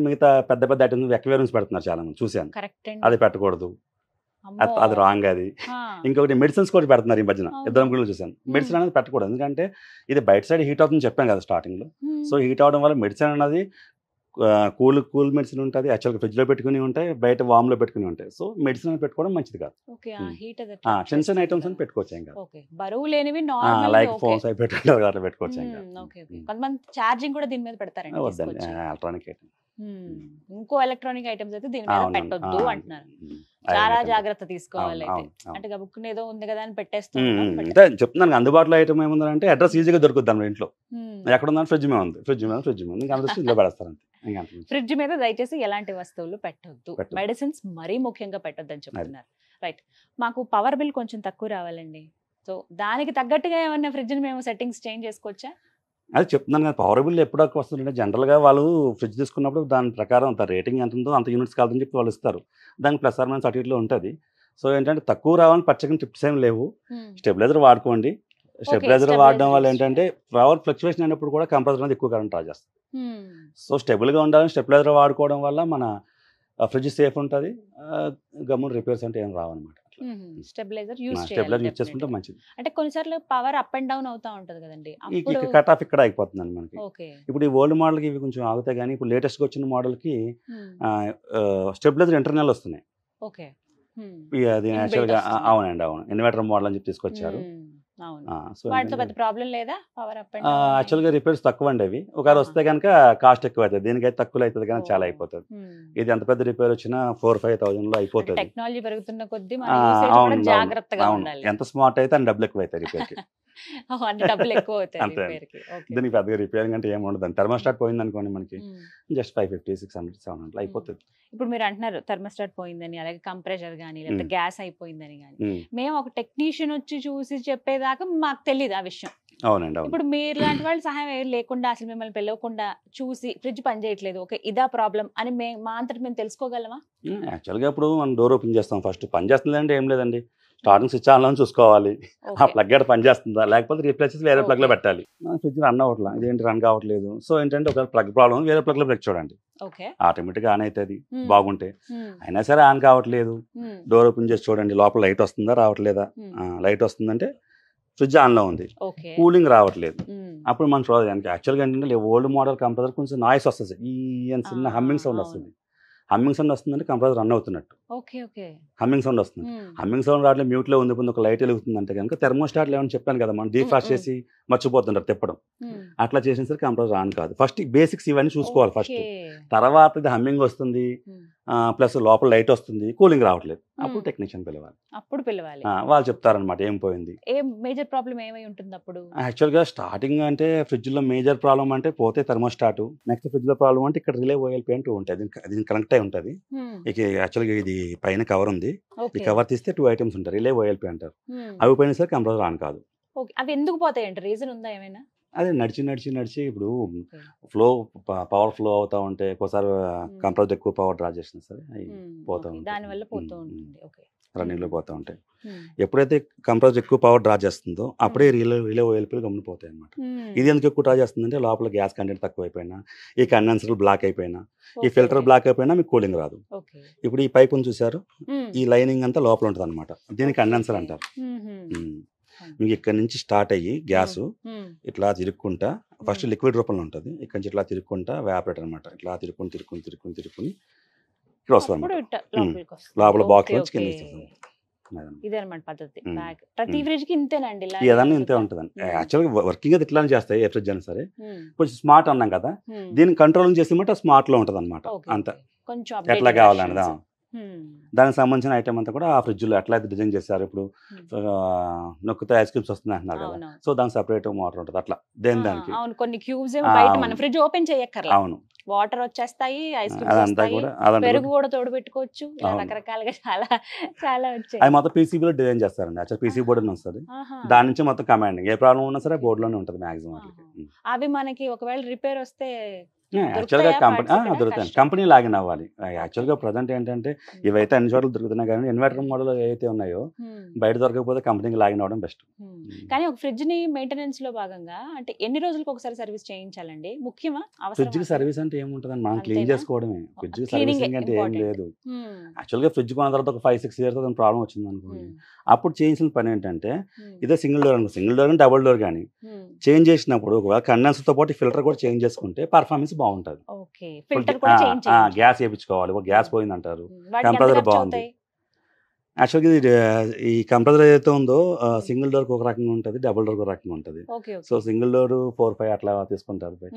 S2: మిగతా పెద్ద పెద్ద ఐటమ్స్ ఎక్వేరియన్స్ పెడుతున్నారు చాలా మంది చూశాను అది పెట్టకూడదు అది రాంగ్ అది ఇంకొకటి మెడిసిన్స్ కూడా పెడుతున్నారు ఈ మధ్యన ఇద్దరు ముగ్గురు చూశాను మెడిసిన్ అనేది పెట్టకూడదు ఎందుకంటే ఇది బయట సైడ్ హీట్ అవుతుందని చెప్పాను కదా స్టార్టింగ్ లో సో హీట్ అవడం వల్ల మెడిసిన్ అనేది కూల్ కూల్ మెడిసిన్ ఉంటుంది ఫ్రిడ్జ్ లో పెట్టుకుని ఉంటాయి బయట వామ్ లో పెట్టుకుని ఉంటాయి సో మెడిసిన్ పెట్టుకోవడం మంచిది కాదు చిన్న చిన్న ఐటమ్స్ అని పెట్టుకోవచ్చు
S1: బరువు లేనివి లైక్ ఫోన్స్ అయి
S2: పెట్టుకోవడం పెట్టుకోవచ్చు
S1: కొంతమంది ఛార్జింగ్ కూడా దీని మీద ఎలక్ట్రానిక్ ఐటమ్ ఇంకో ఎలక్ట్రానిక్ ఐటమ్స్ అయితే దీని మీద పెట్టొద్దు అంటున్నారు
S2: చాలా జాగ్రత్త
S1: తీసుకోవాలి అంటే గబుక్కున ఏదో ఉంది కదా అని
S2: పెట్టేస్తాను చెప్తున్నాను అందుబాటులో ఐటమ్ ఏముందంటే అడ్రస్ ఈజీగా దొరుకుద్దాం మన ఇంట్లో ఎక్కడ ఉందని ఫ్రిడ్జ్ మీద ఉంది ఫ్రిడ్జ్ మీద ఫ్రిడ్జ్ మీద ఇంట్లో పెడతారు
S1: ఫ్రిడ్జ్ మీద దయచేసి ఎలాంటి వస్తువులు పెట్టొద్దు మెడిసిన్స్ మరీ ముఖ్యంగా పెట్టొద్దు అని చెప్తున్నారు రైట్ మాకు పవర్ బిల్ కొంచెం తక్కువ రావాలండి సో దానికి తగ్గట్టుగా ఏమన్నా ఫ్రిడ్జ్ని మేము సెట్టింగ్స్ చేంజ్ చేసుకోవచ్చా
S2: అది చెప్తున్నాను పవర్ బిల్ ఎప్పుడో వస్తుందంటే జనరల్గా వాళ్ళు ఫ్రిడ్జ్ తీసుకున్నప్పుడు దాని ప్రకారం అంత రేటింగ్ ఎంత ఉందో అంత యూనిట్స్ కాదని చెప్పి వాళ్ళు ఇస్తారు దానికి ప్లస్ ఆర్మైనస్ అటు ఉంటుంది సో ఏంటంటే తక్కువ రావాలని పచ్చగా టిప్స్ ఏం లేవు స్టెబిలైజర్ hmm. వాడుకోండి స్టెబిలైజర్ వాడడం వల్ల ఏంటంటే పవర్ ఫ్లక్చువేషన్ అయినప్పుడు కూడా కంప్రెసర్ అనేది ఎక్కువ కరెంట్ డ్రా చేస్తుంది సో hmm. స్టెబుల్గా ఉండాలని స్టెబిలైజర్ వాడుకోవడం వల్ల మన ఫ్రిడ్జ్ సేఫ్ ఉంటుంది గమ్ము రిపేర్స్ అంటే ఏం రావన్నమాట
S1: స్టెబిలైజర్ యూస్ స్టెబిలైజర్ చేసుకుంటే మంచిది అంటే కొన్నిసార్లు పవర్ అప్ అండ్ డౌన్ అవుతా ఉంటుంది కదండి కట్ ఆఫ్
S2: ఇక్కడ ఆగిపోతుందండి మనకి ఇప్పుడు ఈ ఓల్డ్ మోడల్కి ఇవి కొంచెం ఆగుతాయి కానీ ఇప్పుడు లేటెస్ట్గా వచ్చిన మోడల్కి స్టెబిలైజర్ ఇంటర్నల్ వస్తున్నాయి ఓకే అది గా అవునండి అవును ఇన్వర్టర్ మోడల్ అని చెప్పి తీసుకొచ్చారు
S1: యాక్చువల్గా
S2: రిపేర్స్ తక్కువ అండి అవి ఒకవేళ వస్తే కనుక కాస్ట్ ఎక్కువ అవుతుంది దీనికైతే తక్కువ అవుతుంది కానీ చాలా అయిపోతుంది ఇది ఎంత పెద్ద రిపేర్ వచ్చినా ఫోర్ ఫైవ్ థౌసండ్ లో అయిపోతుంది
S1: టెక్నాలజీ పెరుగుతున్న
S2: ఎంత స్మార్ట్ అయితే అని డబ్బులు ఎక్కువ అవుతాయి రిపేర్కి
S3: అన్ని డబ్బులు ఎక్కువ అవుతాయి
S2: దానికి పెద్దగా రిపేరింగ్ అంటే ఏమి ఉండదు థర్మోస్టాట్ పోయింది అనుకోండి మనకి just five fifty six hundred seven hundred అయిపోతుంది
S1: ఇప్పుడు మీరు అంటున్నారు థర్మోస్టాట్ పోయిందని అలాగే కంప్రెషర్ కానీ లేకపోతే గ్యాస్ అయిపోయిందని కానీ మేము ఒక టెక్నీషియన్ వచ్చి చూసి చెప్పేదాకా మాకు తెలియదు ఆ విషయం అవునండి ఇప్పుడు మీరు లాంటి వాళ్ళు సహాయం లేకుండా అసలు మిమ్మల్ని పిలవకుండా చూసి ఫ్రిడ్జ్ పని చేయట్లేదు ఓకే ఇదా ప్రాబ్లం అని మేము మా అంతటి మేము తెలుసుకోగలమా
S2: యాక్చువల్గా ఇప్పుడు మనం డోర్ ఓపెన్ చేస్తాం ఫస్ట్ పని చేస్తుందంటే ఏం లేదండి స్టార్టింగ్ స్విచ్ ఆన్లో చూసుకోవాలి ఆ ప్లగ్ పని పనిచేస్తుందా లేకపోతే చేసి వేరే ప్లగ్లో పెట్టాలి స్విచ్ రన్ అవ్వట్లా ఇదేంటి రన్ కావట్లేదు సో ఏంటంటే ఒక ప్లగ్ ప్రాబ్లం వేరే ప్లగ్లో పెట్టి చూడండి ఆటోమేటిక్గా ఆన్ అవుతుంది బాగుంటే అయినా సరే ఆన్ కావట్లేదు డోర్ ఓపెన్ చేసి చూడండి లోపల లైట్ వస్తుందా రావట్లేదా లైట్ వస్తుందంటే ఫ్రిడ్జ్ ఆన్లో ఉంది కూలింగ్ రావట్లేదు అప్పుడు మనం చూడాలి యాక్చువల్గా ఏంటంటే ఓల్డ్ మోడల్ కంపెనీ కొంచెం నాయిస్ వస్తుంది ఈ చిన్న హమ్మింగ్ సౌండ్ వస్తుంది హమ్మింగ్ సౌండ్ వస్తుందంటే కంప్రెసర్ రన్ అవుతున్నట్టు హమ్మింగ్ సౌండ్ వస్తుంది హమ్మింగ్ సౌండ్ రావట్లే లో ఉంది ఒక లైట్ వెలుగుతుంది అంటే కనుక థెర్మోస్టాట్ లేవని చెప్పాను కదా మనం డీఫాస్ట్ చేసి మర్చిపోతుంటారు తిప్పడం అట్లా చేసిన సరికి కంప్రెసర్ రాను కాదు ఫస్ట్ బేసిక్స్ ఇవన్నీ చూసుకోవాలి ఫస్ట్ తర్వాత ఇది హమ్మింగ్ వస్తుంది ప్లస్ లోపల లైట్ వస్తుంది కూలింగ్ రావట్లేదు అప్పుడు టెక్నీషియన్ పిలవాలి
S1: అప్పుడు పిలవాలి
S2: వాళ్ళు చెప్తారనమాట ఏం పోయింది
S1: ఏ మేజర్ ప్రాబ్లం ఏమై ఉంటుంది అప్పుడు
S2: యాక్చువల్గా స్టార్టింగ్ అంటే ఫ్రిడ్జ్ లో మేజర్ ప్రాబ్లం అంటే పోతే థర్మోస్టాట్ నెక్స్ట్ ఫ్రిడ్జ్లో ప్రాబ్లం అంటే ఇక్కడ రిలే ఓయల్ పెయింట్ ఉంటాయి దీనికి కనెక్ట్ అయి ఉంటుంది ఇక యాక్చువల్గా ఇది పైన కవర్ ఉంది ఈ కవర్ తీస్తే టూ ఐటమ్స్ ఉంటాయి రిలే ఓఎల్పి అంటారు అవి సరే కంప్రోజ్ ఆన్ కాదు
S1: అవి ఎందుకు పోతాయంటే రీజన్ ఉందా ఏమైనా
S2: అదే నడిచి నడిచి నడిచి ఇప్పుడు ఫ్లో పవర్ ఫ్లో అవుతా ఉంటే ఒకసారి కంప్రెస్ ఎక్కువ పవర్ డ్రా చేసినా సరే అవి పోతా ఉంటాయి రన్నింగ్లో పోతూ ఉంటాయి ఎప్పుడైతే కంప్రెస్ ఎక్కువ పవర్ డ్రా చేస్తుందో అప్పుడే రిలే రిలే ఓఎల్పీలు పోతాయి అనమాట ఇది ఎందుకు ఎక్కువ డ్రా చేస్తుందంటే లోపల గ్యాస్ కంటెంట్ తక్కువ అయిపోయినా ఈ కండెన్సర్ బ్లాక్ అయిపోయినా ఈ ఫిల్టర్ బ్లాక్ అయిపోయినా మీకు కూలింగ్ రాదు ఇప్పుడు ఈ పైపును చూసారు ఈ లైనింగ్ అంతా లోపల ఉంటుంది అనమాట దీనికి కండెన్సర్ అంటారు మీకు ఇక్కడ నుంచి స్టార్ట్ అయ్యి గ్యాస్ ఇట్లా తిరుక్కుంటా ఫస్ట్ లిక్విడ్ రూపంలో ఉంటుంది ఇక్కడ నుంచి ఇట్లా తిరుక్కుంటా వ్యాపరేట్ అనమాట ఇట్లా తిరుక్కుని తిరుక్కుని తిరుక్కుని తిరుక్కుని ఇక్కడ వస్తుంది లోపల బాక్స్ నుంచి కింద ఇంతే ఉంటుందండి వర్కింగ్ అది ఇట్లానే చేస్తాయి ఏ అయినా సరే కొంచెం స్మార్ట్ అన్నాం కదా దీన్ని కంట్రోల్ చేసి స్మార్ట్ లో ఉంటది అనమాట అంత
S3: ఎట్లా కావాలన్నదా
S2: దానికి సంబంధించిన ఐటమ్ అంతా కూడా ఆ ఫ్రిడ్జ్లో ఎట్లయితే డిజైన్ చేశారు ఇప్పుడు నొక్కితే ఐస్ క్యూబ్స్ వస్తున్నాయి అంటున్నారు కదా సో దానికి సెపరేట్ వాటర్ ఉంటుంది అట్లా దేని దానికి
S1: అవును కొన్ని క్యూబ్స్ మనం ఫ్రిడ్జ్ ఓపెన్ చేయక్కర్లేదు అవును వాటర్ వచ్చేస్తాయి ఐస్ కూడా పెరుగు కూడా తోడు పెట్టుకోవచ్చు రకరకాలుగా చాలా చాలా వచ్చాయి అది మొత్తం
S2: పీసీబీ లో డిజైన్ చేస్తారండి అచ్చా పీసీ బోర్డు వస్తుంది దాని నుంచి మొత్తం కమాండింగ్ ఏ ప్రాబ్లం ఉన్నా సరే లోనే ఉంటుంది మాక్సిమం
S1: అవి మనకి ఒకవేళ రిపేర్ వస్తే
S2: యాక్చువల్గా కంపెనీ దొరుకుతాయి కంపెనీ లాగిన్ అవ్వాలి యాక్చువల్గా ప్రజెంట్ ఏంటంటే ఇవైతే అన్ని చోట్ల దొరుకుతున్నాయి కానీ ఇన్వర్టర్ మోడల్ ఏవైతే ఉన్నాయో బయట దొరకకపోతే కంపెనీకి లాగిన్ అవ్వడం బెస్ట్
S1: కానీ ఒక ఫ్రిడ్జ్ ని మెయింటెనెన్స్ లో భాగంగా అంటే ఎన్ని రోజులకు ఒకసారి సర్వీస్ చేయించాలండి ముఖ్యమా ఫ్రిడ్జ్ కి
S2: సర్వీస్ అంటే ఏముంటుందని మనం క్లీన్ చేసుకోవడమే ఫ్రిడ్జ్ సర్వీసింగ్ అంటే ఏం లేదు యాక్చువల్గా ఫ్రిడ్జ్ కొన్న తర్వాత ఒక ఫైవ్ సిక్స్ ఇయర్స్ అతను ప్రాబ్లం వచ్చింది అనుకోండి అప్పుడు చేయించిన పని ఏంటంటే ఇదే సింగిల్ డోర్ అనుకో సింగిల్ డోర్ అని డబుల్ డోర్ కానీ చేంజ్ చేసినప్పుడు ఒకవేళ కండెన్సర్తో పాటు ఫిల్టర్ కూడా చేంజ్ చేసుకుంటే పర్ఫార్మెన్స్ బాగుంటది గ్యాస్ వేయించుకోవాలి గ్యాస్ పోయింది అంటారు కంప్రెసర్ బాగుంది యాక్చువల్గా ఇది ఈ కంప్రెసర్ ఏదైతే ఉందో సింగిల్ డోర్ ఒక రకంగా ఉంటుంది డబుల్ డోర్ ఒక రకంగా ఉంటుంది so single door four five అట్లా తీసుకుంటారు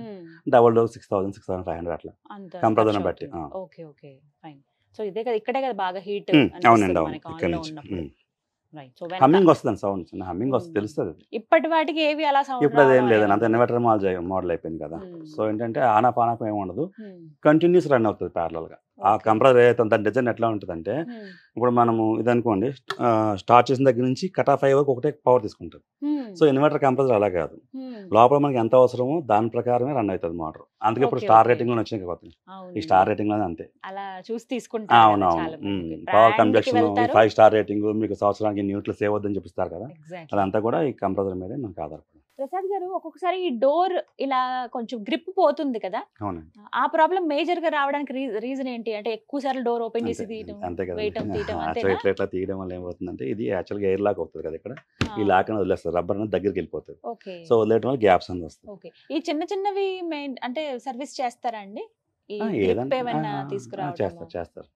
S2: double door six thousand six thousand five hundred అట్లా కంప్రెసర్ బట్టి
S1: సో ఇదే కదా ఇక్కడే కదా బాగా హీట్ అవునండి అవును ఇక్కడ నుంచి హమ్మింగ్
S2: వస్తుంది సౌండ్ చిన్న హమ్మింగ్ వస్తుంది hmm. తెలుస్తుంది
S1: ఇప్పటి వాటికి ఏవి అలా ఇప్పుడు అదేం లేదు
S2: అంత ఇన్వర్టర్ మాల్ మోడల్ అయిపోయింది కదా సో hmm. ఏంటంటే ఆనాపానాపం ఏమి ఉండదు కంటిన్యూస్ hmm. రన్ అవుతుంది ప్యారలల్ గా ఆ కంపరేజ్ ఏదైతే దాని డిజైన్ ఎట్లా ఉంటుందంటే ఇప్పుడు మనము ఇది అనుకోండి స్టార్ట్ చేసిన దగ్గర నుంచి కట్ ఆఫ్ అయ్యే వరకు ఒకటే పవర్ తీసుకుంటుంది సో ఇన్వర్టర్ కంప్రెసర్ అలా కాదు లోపల మనకి ఎంత అవసరమో దాని ప్రకారమే రన్ అవుతుంది మోటార్ అందుకే ఇప్పుడు స్టార్ రేటింగ్ లో వచ్చినాయి కొత్త ఈ స్టార్ రేటింగ్ లో అంతే
S1: అవునవును
S2: power consumption five star rating మీకు సంవత్సరానికి న్యూట్లు సేవ్ వద్దని చెప్పిస్తారు కదా అదంతా కూడా ఈ కంప్రెసర్ మీదే మనకు ఆధారపడి
S1: ప్రసాద్ గారు ఒక్కొక్కసారి ఈ డోర్ ఇలా కొంచెం గ్రిప్ పోతుంది కదా ఆ ప్రాబ్లం మేజర్ గా రావడానికి రీజన్ ఏంటి అంటే ఎక్కువ సార్లు డోర్ ఓపెన్ చేసి తీయడం వేయటం తీయడం
S2: ఇట్లా తీయడం వల్ల ఏమవుతుందంటే ఇది యాక్చువల్ గా ఎయిర్ లాక్ అవుతుంది కదా ఇక్కడ ఈ లాక్ అనేది వదిలేస్తారు రబ్బర్ అనేది దగ్గరికి వెళ్ళిపోతుంది సో వదిలేయడం వల్ల గ్యాప్స్ అనేది
S1: వస్తుంది ఈ చిన్న చిన్నవి అంటే సర్వీస్ చేస్తారా అండి చేస్తారు చేస్తారు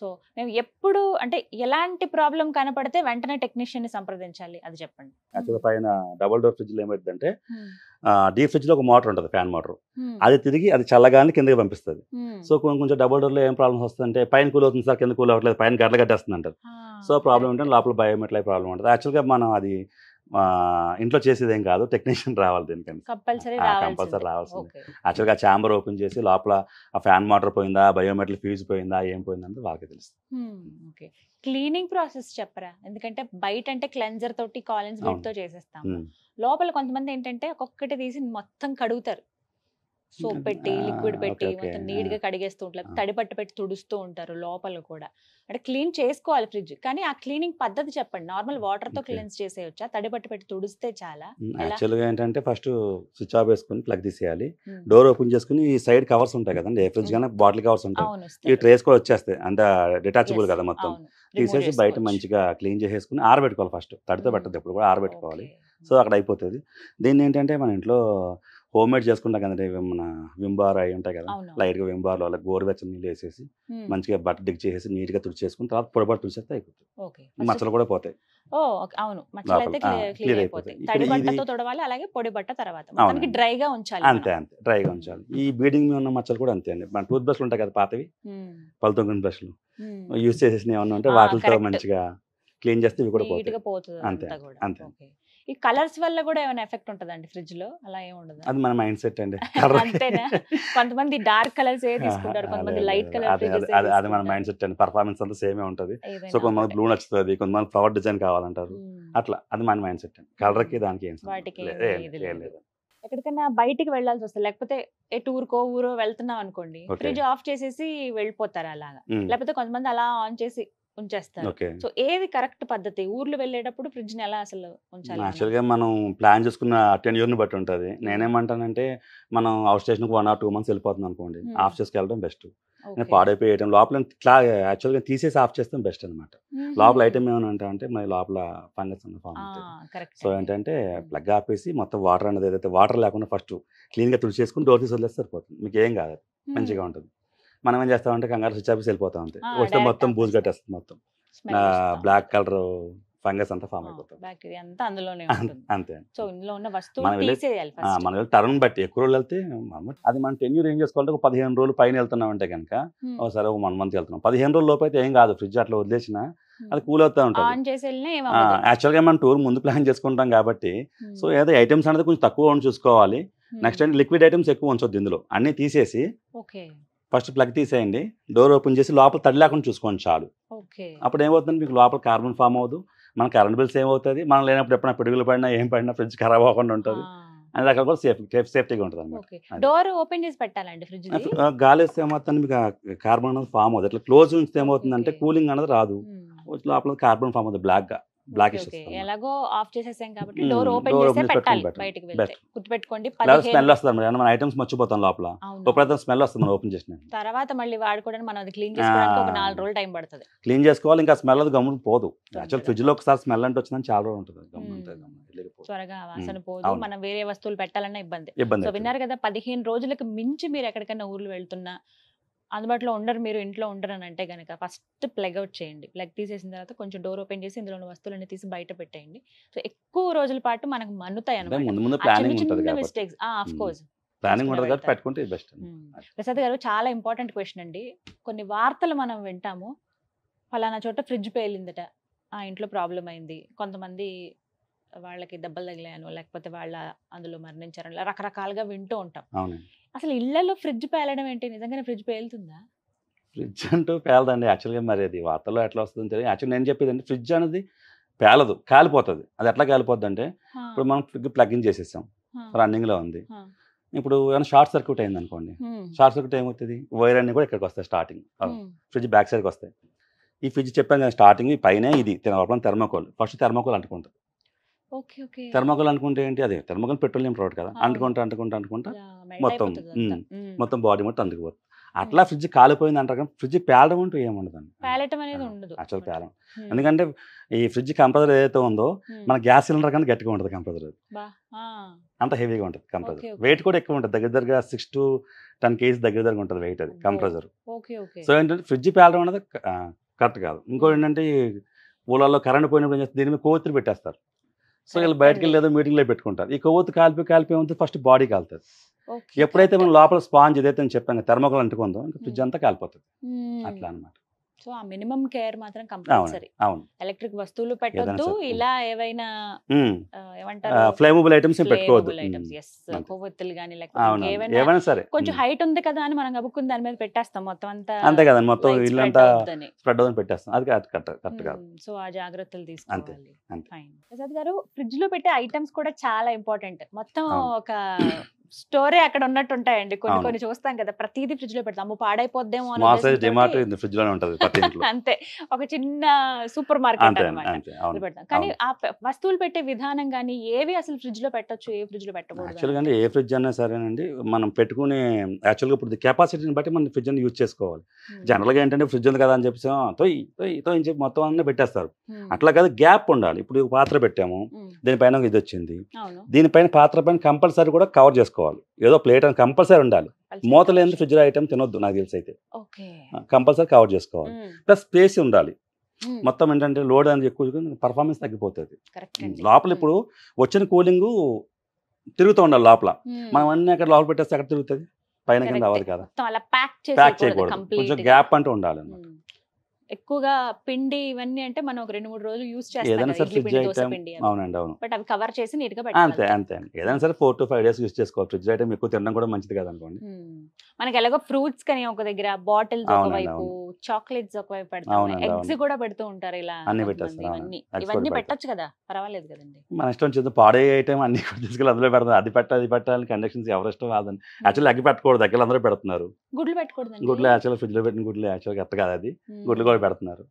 S1: సో మేము ఎప్పుడు అంటే ఎలాంటి ప్రాబ్లం కనపడితే వెంటనే టెక్నీషియన్ ని సంప్రదించాలి అది చెప్పండి
S2: యాక్చువల్గా పైన డబల్ డోర్ ఫ్రిడ్జ్లో అంటే డీప్ ఫ్రిడ్జ్లో ఒక మోటార్ ఉంటుంది ఫ్యాన్ మోటార్ అది తిరిగి అది చల్లగానే కిందకి పంపిస్తుంది సో కొంచెం డబల్ డోర్లో ఏం ప్రాబ్లమ్స్ వస్తుందంటే పైన కూల్ అవుతుంది సార్ కింద కూల్ అవ్వట్లేదు పైన గడ్డలు కట్టేస్తుంది అంటారు సో ప్రాబ్లం ఏంటంటే లోపల బయోమెట్లై ప్రాబ్లం ఉంటుంది యాక్చువల్గా మనం అది ఇంట్లో చేసేదేం కాదు టెక్నీషియన్ రావాలి దీనికని
S1: కంపల్సరీ రావాల్సింది
S2: యాక్చువల్గా ఛాంబర్ ఓపెన్ చేసి లోపల ఆ ఫ్యాన్ మోటార్ పోయిందా బయోమెట్రిక్ ఫ్యూజ్ పోయిందా ఏం పోయిందంటే వాళ్ళకి
S1: తెలుస్తుంది క్లీనింగ్ ప్రాసెస్ చెప్పరా ఎందుకంటే బయట అంటే క్లెన్జర్ తోటి కాలేజ్ కాలన్స్ తో చేసేస్తాం లోపల కొంతమంది ఏంటంటే ఒక్కొక్కటి తీసి మొత్తం కడుగుతారు సోప్ పెట్టి లిక్విడ్ పెట్టి మొత్తం నీట్ గా కడిగేస్తూ ఉంటారు తడి పట్టు పెట్టి తుడుస్తూ ఉంటారు లోపల కూడా అంటే క్లీన్ చేసుకోవాలి ఫ్రిడ్జ్ కానీ ఆ క్లీనింగ్ పద్ధతి చెప్పండి నార్మల్ వాటర్ తో క్లీన్స్ చేసేయొచ్చా తడి పట్టు పెట్టి తుడిస్తే చాలా యాక్చువల్గా
S2: ఏంటంటే ఫస్ట్ స్విచ్ ఆఫ్ వేసుకుని ప్లగ్ తీసేయాలి డోర్ ఓపెన్ చేసుకుని ఈ సైడ్ కవర్స్ ఉంటాయి కదండి ఏ ఫ్రిడ్జ్ కానీ బాటిల్ కవర్స్ ఉంటాయి ఈ ట్రేస్ కూడా వచ్చేస్తాయి అంత డిటాచబుల్ కదా మొత్తం తీసేసి బయట మంచిగా క్లీన్ చేసేసుకుని ఆరబెట్టుకోవాలి ఫస్ట్ తడితో పెట్టద్దు ఎప్పుడు కూడా ఆరబెట్టుకోవాలి సో అక్కడ అయిపోతుంది దీన్ని ఏంటంటే మన ఇంట్లో హోమ్ మేడ్ చేసుకుంటాం కదండి మన వింబార్ అవి ఉంటాయి కదా లైట్ గా లైట్గా లో అలా గోరువెచ్చని నీళ్ళు వేసేసి మంచిగా బట్ట డిగ్ చేసేసి గా తుడిచేసుకుని తర్వాత పొడపాటు తుడిచేస్తే
S3: అయిపోతుంది మచ్చలు
S2: కూడా పోతాయి
S1: అలాగే పొడి డ్రైగా అంతే
S2: అంతే డ్రైగా ఉంచాలి ఈ బీడింగ్ మీద ఉన్న మచ్చలు కూడా అంతే అండి మన టూత్ బ్రష్లు ఉంటాయి కదా పాతవి పలుతొంగిన బ్రష్లు యూజ్ చేసేసిన ఏమన్నా ఉంటే వాటితో మంచిగా క్లీన్ చేస్తే ఇవి కూడా పోతాయి అంతే అంతే
S1: ఈ కలర్స్ వల్ల కూడా ఏమైనా ఎఫెక్ట్ ఉంటుందండి ఫ్రిడ్జ్ లో అలా ఏమి ఉండదు
S2: అది మన మైండ్ సెట్ అండి అంతేనా
S1: కొంతమంది డార్క్ కలర్స్ ఏ తీసుకుంటారు కొంతమంది లైట్ కలర్ అది
S2: మన మైండ్ సెట్ అండి పర్ఫార్మెన్స్ అంతా సేమే ఉంటది సో కొంతమంది బ్లూ నచ్చుతుంది కొంతమంది ఫ్లవర్ డిజైన్ కావాలంటారు అట్లా అది మన మైండ్ సెట్ అండి కి దానికి ఏం వాటికి లేదు ఎక్కడికైనా
S1: బయటికి వెళ్ళాల్సి వస్తుంది లేకపోతే ఏ టూర్కో ఊరో వెళ్తున్నాం అనుకోండి ఫ్రిడ్జ్ ఆఫ్ చేసేసి వెళ్ళిపోతారు అలాగా లేకపోతే కొంతమంది అలా ఆన్ చేసి ఉంచేస్తారు సో ఏది కరెక్ట్ పద్ధతి ఊర్లు వెళ్ళేటప్పుడు ఫ్రిడ్జ్ ఎలా అసలు ఉంచాలి యాక్చువల్గా
S2: మనం ప్లాన్ చేసుకున్న టెన్యూర్ని బట్టి ఉంటుంది నేనేమంటానంటే మనం అవుట్ స్టేషన్కి వన్ ఆర్ టూ మంత్స్ వెళ్ళిపోతుంది అనుకోండి ఆఫ్ చేసుకు వెళ్ళడం బెస్ట్ పాడైపోయి ఐటమ్ లోపల యాక్చువల్గా తీసేసి ఆఫ్ చేస్తాం బెస్ట్ అనమాట లోపల ఐటమ్ ఏమైనా అంటే మరి లోపల ఫంగస్ ఫామ్ సో ఏంటంటే ప్లగ్ ఆపేసి మొత్తం వాటర్ అనేది ఏదైతే వాటర్ లేకుండా ఫస్ట్ క్లీన్గా తుడిచేసుకుని డోర్ తీసి వదిలేస్తే సరిపోతుంది మీకు ఏం కాదు మంచిగా ఉంటుంది మనం ఏం చేస్తామంటే కంగారు స్విచ్ ఆఫీస్ వెళ్ళిపోతాం అంతే వస్తే మొత్తం బూజు కట్టేస్తుంది మొత్తం బ్లాక్ కలర్ ఫంగస్ అంతా ఫామ్
S1: అయిపోతుంది అంతే మనం
S2: టర్న్ బట్టి ఎక్కువ రోజులు వెళ్తే అది మనం టెన్యూర్ ఏం చేసుకోవాలంటే ఒక పదిహేను రోజులు పైన వెళ్తున్నాం అంటే కనుక ఒకసారి ఒక వన్ మంత్ వెళ్తున్నాం పదిహేను రోజుల లోపు అయితే ఏం కాదు ఫ్రిడ్జ్ అట్లా వదిలేసిన అది కూల్ అవుతా ఉంటుంది యాక్చువల్గా మనం టూర్ ముందు ప్లాన్ చేసుకుంటాం కాబట్టి సో ఏదో ఐటమ్స్ అనేది కొంచెం తక్కువ చూసుకోవాలి నెక్స్ట్ అంటే లిక్విడ్ ఐటమ్స్ ఎక్కువ ఉంచొద్దు ఇందులో అన్ని తీసేసి ఫస్ట్ ప్లగ్ తీసేయండి డోర్ ఓపెన్ చేసి లోపల తడి లేకుండా చూసుకోండి చాలు అప్పుడు ఏమవుతుంది మీకు లోపల కార్బన్ ఫామ్ అవ్వదు మన కరెంట్ బిల్స్ ఏమవుతుంది మనం లేనప్పుడు ఎప్పుడైనా పిడుగులు పడినా ఏం పడినా ఫ్రిడ్జ్ ఖరాబ్ అవ్వకుండా ఉంటుంది అన్ని రకాలు కూడా సేఫ్ సేఫ్టీగా ఉంటుంది అనమాట
S1: డోర్ ఓపెన్ చేసి పెట్టాలండి ఫ్రిడ్జ్
S2: గాలి వేస్తే ఏమవుతుంది మీకు కార్బన్ అనేది ఫామ్ అవుతుంది అట్లా క్లోజ్ ఉంచితే ఏమవుతుంది అంటే కూలింగ్ అనేది రాదు లోపల కార్బన్ ఫామ్ అవుతుంది బ్లాక్గా బ్లాక్
S1: ఎలాగో ఆఫ్ చేసేసాం కాబట్టి డోర్ ఓపెన్ చేసి పెట్టాలి బయటికి వెళ్తే గుర్తుపెట్టుకోండి స్మెల్ వస్తుంది
S2: మేడం మన ఐటమ్స్ మర్చిపోతాం లోపల లోపల స్మెల్ వస్తుంది మనం ఓపెన్ చేసిన
S1: తర్వాత మళ్ళీ వాడుకోవడానికి మనం అది క్లీన్ చేసుకోవడానికి ఒక నాలుగు రోజులు టైం పడుతుంది
S2: క్లీన్ చేసుకోవాలి ఇంకా స్మెల్ అది గమ్మున పోదు యాక్చువల్ ఫ్రిడ్జ్ లో ఒకసారి స్మెల్ అంటే వచ్చిందని చాలా రోజులు ఉంటుంది
S1: త్వరగా వాసన పోదు మనం వేరే వస్తువులు పెట్టాలన్నా ఇబ్బంది సో విన్నారు కదా పదిహేను రోజులకు మించి మీరు ఎక్కడికైనా ఊర్లు వెళ్తున్నా అందుబాటులో ఉండరు మీరు ఇంట్లో ఉండరు అని అంటే కనుక ఫస్ట్ ప్లగ్ అవుట్ చేయండి ప్లగ్ తీసేసిన తర్వాత కొంచెం డోర్ ఓపెన్ చేసి ఇందులో వస్తువులన్నీ తీసి బయట పెట్టేయండి సో ఎక్కువ రోజుల పాటు మనకు మన్నుతాయి అనమాట ప్రసాద్ గారు చాలా ఇంపార్టెంట్ క్వశ్చన్ అండి కొన్ని వార్తలు మనం వింటాము ఫలానా చోట ఫ్రిడ్జ్ పేలిందట ఆ ఇంట్లో ప్రాబ్లం అయింది కొంతమంది వాళ్ళకి దెబ్బలు తగిలాయను లేకపోతే వాళ్ళ అందులో మరణించారు రకరకాలుగా వింటూ ఉంటాం అసలు ఇళ్లలో ఫ్రిడ్జ్ పేలడం ఏంటి నిజంగానే ఫ్రిడ్జ్ పేలుతుందా
S2: ఫ్రిడ్జ్ అంటూ పేలదండి యాక్చువల్గా మరి అది వార్తల్లో ఎట్లా వస్తుంది తెలియదు యాక్చువల్ నేను చెప్పేది అంటే ఫ్రిడ్జ్ అనేది పేలదు కాలిపోతుంది అది ఎట్లా కాలిపోతుంది అంటే ఇప్పుడు మనం ఫ్రిడ్జ్ ప్లగ్ ఇన్ చేసేసాం రన్నింగ్లో ఉంది ఇప్పుడు ఏమైనా షార్ట్ సర్క్యూట్ అయింది అనుకోండి షార్ట్ సర్క్యూట్ ఏమవుతుంది వైర్ అన్ని కూడా ఇక్కడికి వస్తాయి స్టార్టింగ్ ఫ్రిడ్జ్ బ్యాక్ సైడ్కి వస్తాయి ఈ ఫ్రిడ్జ్ చెప్పాను కానీ స్టార్టింగ్ పైన ఇది తినవడం థెర్మోకోల్ ఫస్ట్ థెర్మోకోల్ అంటుకుంటుంది థర్మాకోల్ అనుకుంటే ఏంటి అదే థర్మాకోల్ పెట్రోలియం ప్రోడక్ట్ కదా అంటుకుంటా అంటుకుంటా అంటుకుంటా మొత్తం మొత్తం బాడీ మొత్తం అందుకుపోతుంది అట్లా ఫ్రిడ్జ్ కాలిపోయింది అంటారు కానీ ఫ్రిడ్జ్ పేలడం అంటూ
S1: ఏముండదు అసలు పేలం ఎందుకంటే
S2: ఈ ఫ్రిడ్జ్ కంప్రెసర్ ఏదైతే ఉందో మన గ్యాస్ సిలిండర్ కన్నా గట్టిగా ఉంటుంది కంప్రెసర్ అంత హెవీగా ఉంటుంది కంప్రెసర్ వెయిట్ కూడా ఎక్కువ ఉంటుంది దగ్గర దగ్గర సిక్స్ టు టెన్ కేజీ దగ్గర దగ్గర ఉంటుంది వెయిట్ అది కంప్రెసర్ సో ఏంటంటే ఫ్రిడ్జ్ పేలడం అనేది కరెక్ట్ కాదు ఇంకోటి ఏంటంటే ఊళ్ళల్లో కరెంట్ పోయినప్పుడు ఏం చేస్తారు దీని మీద కోతులు పెట్టేస్తారు సో వీళ్ళు బయటకి వెళ్ళి ఏదో లో పెట్టుకుంటారు ఈ కొవ్వొత్తు కాలిపి కాల్పి ఉంటే ఫస్ట్ బాడీ కాలుతుంది ఎప్పుడైతే మనం లోపల స్పాంజ్ ఏదైతే చెప్పాను థర్మకల్ అంటుకుందో ఇంకా ఫ్రిడ్జ్ hmm. అంతా కాలిపోతుంది
S1: hmm. అట్లా అనమాట సో ఆ మినిమం కేర్ మాత్రం కంపల్సరీ అవును ఎలక్ట్రిక్ వస్తువులు పెట్టొద్దు ఇలా ఏవైనా ఏమంటారు ఫ్లేమబుల్ ఐటమ్స్ పెట్టుకోవద్దు ఐటమ్స్ ఎస్ కొవ్వొత్తులు కానీ లేకపోతే ఏవైనా సరే కొంచెం హైట్ ఉంది కదా అని మనం కబుక్కుని దాని మీద పెట్టేస్తాం మొత్తం అంతా అంతే కదా మొత్తం ఇల్లంతా
S2: స్ప్రెడ్ అవుతుంది పెట్టేస్తాం అది కరెక్ట్ కాదు
S1: సో ఆ జాగ్రత్తలు తీసుకోవాలి ఫైన్ ప్రసాద్ గారు ఫ్రిడ్జ్ లో పెట్టే ఐటమ్స్ కూడా చాలా ఇంపార్టెంట్ మొత్తం ఒక స్టోరే అక్కడ ఉన్నట్టు ఉంటాయండి కొన్ని కొన్ని చూస్తాం కదా ప్రతిదీ ఫ్రిడ్జ్ లో పెడతాము పాడైపోద్దేమో ఫ్రిడ్జ్ లో అంతే ఒక చిన్న సూపర్ మార్కెట్ కానీ ఆ వస్తువులు పెట్టే విధానం కానీ ఏవి అసలు ఫ్రిడ్జ్ లో పెట్టొచ్చు ఏ ఫ్రిడ్జ్ లో పెట్టకూడదు
S2: ఏ ఫ్రిడ్జ్ అన్నా సరేనండి మనం పెట్టుకునే యాక్చువల్గా ఇప్పుడు కెపాసిటీని బట్టి మనం ఫ్రిడ్జ్ యూజ్ చేసుకోవాలి జనరల్ గా ఏంటంటే ఫ్రిడ్జ్ ఉంది కదా అని చెప్పేసి తొయ్ తొయ్ తొయ్ అని చెప్పి మొత్తం అన్నీ పెట్టేస్తారు అట్లా కాదు గ్యాప్ ఉండాలి ఇప్పుడు పాత్ర పెట్టాము దీనిపైన ఇది వచ్చింది దీనిపైన పాత్ర పైన కంపల్సరీ కూడా కవర్ చేసుకోవాలి తీసుకోవాలి ఏదో ప్లేట్ అని కంపల్సరీ ఉండాలి మూత లేని ఫ్రిడ్జ్ ఐటమ్ తినొద్దు నాకు తెలిసి అయితే కంపల్సరీ కవర్ చేసుకోవాలి ప్లస్ స్పేస్ ఉండాలి మొత్తం ఏంటంటే లోడ్ అనేది ఎక్కువ పర్ఫార్మెన్స్ తగ్గిపోతుంది లోపల ఇప్పుడు వచ్చిన కూలింగ్ తిరుగుతూ ఉండాలి లోపల మనం అన్ని అక్కడ లోపల పెట్టేస్తే అక్కడ తిరుగుతుంది పైన కింద అవ్వాలి కదా
S1: ప్యాక్ చేయకూడదు కొంచెం గ్యాప్
S2: అంటూ ఉండాలి అన్నమాట
S1: ఎక్కువగా పిండి ఇవన్నీ అంటే మనం ఒక రెండు మూడు రోజులు యూస్ చేస్తాం ఫ్రిడ్జ్ బట్ అవి కవర్ చేసి నీట్ గా పెట్టాలి
S2: అంతే ఏదైనా సరే four to five days use చేసుకోవాలి ఫ్రిడ్జ్ ఐటమ్ ఎక్కువ తినడం కూడా మంచిది కదా అనుకోండి
S1: మనకి ఎలాగో ఫ్రూట్స్ కానీ ఒక దగ్గర బాటిల్స్ ఒకవైపు చాక్లెట్స్ ఒకవైపు పెడతాం ఎగ్స్ కూడా పెడుతూ ఉంటారు ఇలా అన్ని ఇవన్నీ పెట్టచ్చు కదా పర్వాలేదు కదండి
S2: మన ఇష్టం చేద్దాం పాడే ఐటమ్ అన్ని తీసుకెళ్ళి అందులో పెడతారు అది పెట్ట అది పెట్టాలని కండక్షన్స్ ఎవరు ఇష్టం కాదండి యాక్చువల్లీ అగ్గి పెట్టకూడదు అగ్గిలు అందరూ పెడుతున్నారు
S1: గుడ్లు పెట్టకూడదండి
S2: గుడ్లు యాక్చువల్ ఫ్రిడ్జ్ లో పెట్టిన గుడ్లు యాక్చువల్ కరెక్ట్ కాదు అది గుడ్లు కూడా పెడుతున్నారు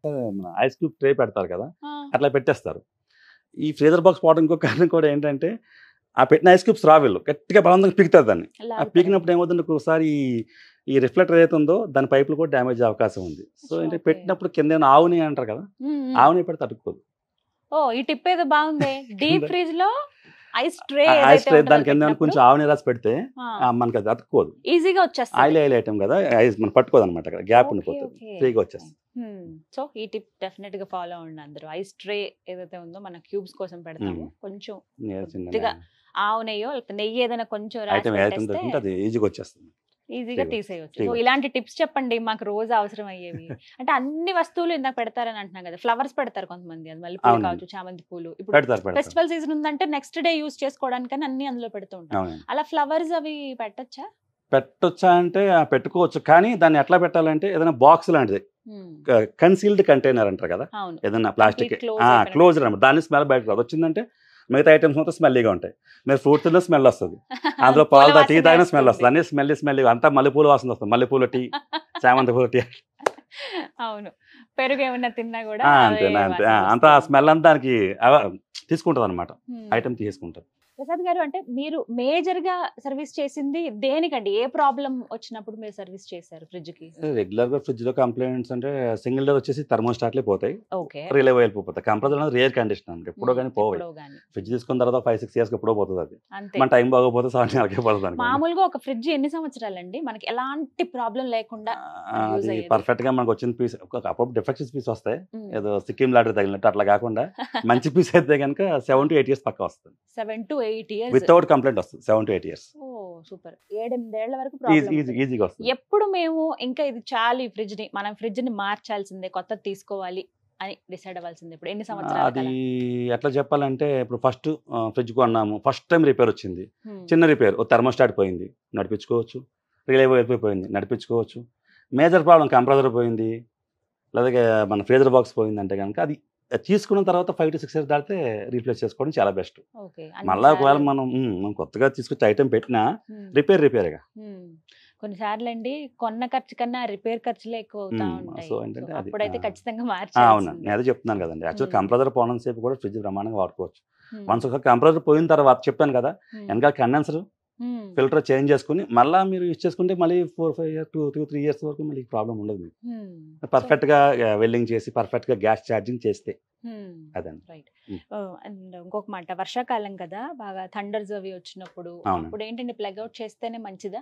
S2: ఐస్ క్యూబ్ ట్రే పెడతారు కదా అట్లా పెట్టేస్తారు ఈ ఫ్రీజర్ బాక్స్ పోవడం ఇంకో కారణం కూడా ఏంటంటే ఆ పెట్టిన ఐస్ క్యూబ్స్ రావి గట్టిగా బలవంతంగా పీకుతారు దాన్ని ఆ పీకినప్పుడు ఏమవుతుంది ఒకసారి ఈ రిఫ్లెక్టర్ ఏదైతే ఉందో దాని పైపులు కూడా డ్యామేజ్ అవకాశం ఉంది సో ఏంటంటే పెట్టినప్పుడు కింద ఆవుని అంటారు కదా ఆవుని పెడితే తట్టుకోదు
S1: ఓ ఈ టిప్ ఏదో బాగుంది డీప్ ఫ్రిడ్జ్ లో ఐస్ ట్రే ఐస్ ట్రే దానికి కొంచెం
S2: ఆవు రాసి పెడితే మనకి అది అతుక్కోదు ఈజీగా వచ్చేస్తుంది ఆయిల్ ఆయిల్ ఐటమ్ కదా ఐస్ మనం పట్టుకోదు అనమాట అక్కడ గ్యాప్ ఉండిపోతుంది ఫ్రీగా వచ్చేస్తుంది
S1: సో ఈ టిప్ డెఫినెట్ గా ఫాలో అవ్వండి అందరు ఐస్ ట్రే ఏదైతే ఉందో మన క్యూబ్స్ కోసం పెడతాము
S2: కొంచెం
S1: ఆవు నెయ్యో లేకపోతే నెయ్యి ఏదైనా కొంచెం రాసి అది
S2: ఈజీగా వచ్చేస్తుంది
S1: ఈజీగా తీసేయచ్చు సో ఇలాంటి టిప్స్ చెప్పండి మాకు రోజు అవసరం అయ్యేవి అంటే అన్ని వస్తువులు ఇందాక పెడతారని అంటున్నాం కదా ఫ్లవర్స్ పెడతారు కొంతమంది అది మళ్ళీ పూలు కావచ్చు చామంతి పూలు ఇప్పుడు ఫెస్టివల్ సీజన్ ఉందంటే నెక్స్ట్ డే యూస్ చేసుకోవడానికి అన్ని అందులో పెడుతూ ఉంటాం అలా ఫ్లవర్స్ అవి పెట్టచ్చా
S2: పెట్టొచ్చా అంటే పెట్టుకోవచ్చు కానీ దాన్ని ఎట్లా పెట్టాలంటే ఏదైనా బాక్స్ లాంటిది కన్సీల్డ్ కంటైనర్ అంటారు కదా ఏదైనా ప్లాస్టిక్ క్లోజ్ అనమాట దాని స్మెల్ బయట వచ్చిందంటే మిగతా ఐటమ్స్ మొత్తం స్మెల్లీగా ఉంటాయి మీరు ఫ్రూట్స్లో స్మెల్ వస్తుంది
S3: అందులో పాలు టీ తాగిన
S2: స్మెల్ వస్తుంది అన్ని స్మెల్లీ స్మెల్లీ అంతా మల్లెపూలు వాసన వస్తుంది మల్లెపూల టీ చామంతి పూల టీ
S1: అవును పెరుగు ఏమన్నా తిన్నా కూడా అంతే అంతే అంత
S2: స్మెల్ అంతా దానికి తీసుకుంటుంది అనమాట ఐటమ్ తీసుకుంటుంది
S1: ప్రసాద్ గారు అంటే మీరు మేజర్ గా సర్వీస్ చేసింది దేనికండి ఏ ప్రాబ్లం వచ్చినప్పుడు మీరు సర్వీస్ చేశారు ఫ్రిడ్జ్ కి
S2: రెగ్యులర్ గా ఫ్రిడ్జ్ లో కంప్లైంట్స్ అంటే సింగిల్ డోర్ వచ్చేసి థర్మోస్టాట్లు పోతాయి ఓకే రిలే పోతాయి కంప్రెసర్ అనేది రియర్ కండిషన్ అంటే ఎప్పుడో కానీ పోవాలి ఫ్రిడ్జ్ తీసుకున్న తర్వాత ఫైవ్ సిక్స్ ఇయర్స్ ఎప్పుడో పోతుంది అది మన టైం బాగోపోతే సెవెన్ ఇయర్కే పోతుంది
S1: మామూలుగా ఒక ఫ్రిడ్జ్ ఎన్ని సంవత్సరాలండి మనకి ఎలాంటి ప్రాబ్లం లేకుండా అది పర్ఫెక్ట్
S2: గా మనకు వచ్చిన పీస్ అప్పుడు డిఫెక్టివ్ పీస్ వస్తాయి ఏదో సిక్కిం లాటరీ తగిలినట్టు అట్లా కాకుండా మంచి పీస్ అయితే కనుక సెవెన్ టు ఎయిట్ ఇయర్స్ పక్క వస్తుంది
S1: సెవెన్ టు వితౌట్
S2: కంప్లైంట్ వస్తుంది seven to eight years
S1: super ఏడెనిమిదేళ్ల వరకు ఈజీగా వస్తుంది ఎప్పుడు మేము ఇంకా ఇది చాలు ఈ ఫ్రిడ్జ్ ని మనం ఫ్రిడ్జ్ ని మార్చాల్సిందే కొత్తది తీసుకోవాలి అని డిసైడ్ అవ్వాల్సింది ఇప్పుడు ఎన్ని సంవత్సరాలు
S2: అది ఎట్లా చెప్పాలంటే ఇప్పుడు ఫస్ట్ ఫ్రిడ్జ్ కొన్నాము ఫస్ట్ టైం రిపేర్ వచ్చింది చిన్న రిపేర్ ఓ థర్మోస్టాట్ పోయింది నడిపించుకోవచ్చు రిలేవ్ పోయింది నడిపించుకోవచ్చు మేజర్ ప్రాబ్లం కంప్రెసర్ పోయింది లేదా మన ఫ్రీజర్ బాక్స్ పోయింది అంటే కనుక అది తీసుకున్న తర్వాత ఫైవ్ టు సిక్స్ ఇయర్స్ దాటితే రీప్లేస్ చేసుకోవడం చాలా బెస్ట్ మళ్ళీ ఒకవేళ మనం కొత్తగా తీసుకొచ్చి ఐటమ్ పెట్టినా రిపేర్ రిపేర్గా
S1: కొన్నిసార్లు అండి కొన్న ఖర్చు కన్నా రిపేర్ ఖర్చులే ఎక్కువ అవును
S2: నేను చెప్తున్నాను కదండి యాక్చువల్ కంప్రెసర్ పోవడం సేపు కూడా ఫ్రిడ్జ్ ప్రమాణంగా వాడుకోవచ్చు వన్స్ ఒకసారి కంప్రెసర్ పోయిన తర్వాత చెప్పాను కదా వెనకాల కండెన్సర్ ఫిల్టర్ చేంజ్ చేసుకుని మళ్ళీ మీరు యూజ్ చేసుకుంటే మళ్ళీ four five year two two three years వరకు మళ్ళీ ప్రాబ్లం ఉండదు మీకు గా వెల్డింగ్ చేసి పర్ఫెక్ట్ గా గ్యాస్ ఛార్జింగ్ చేస్తే
S1: ఇంకొక మాట వర్షాకాలం కదా బాగా థండర్స్ అవి వచ్చినప్పుడు అప్పుడు ఏంటంటే ప్లగ్ అవుట్ చేస్తేనే మంచిదా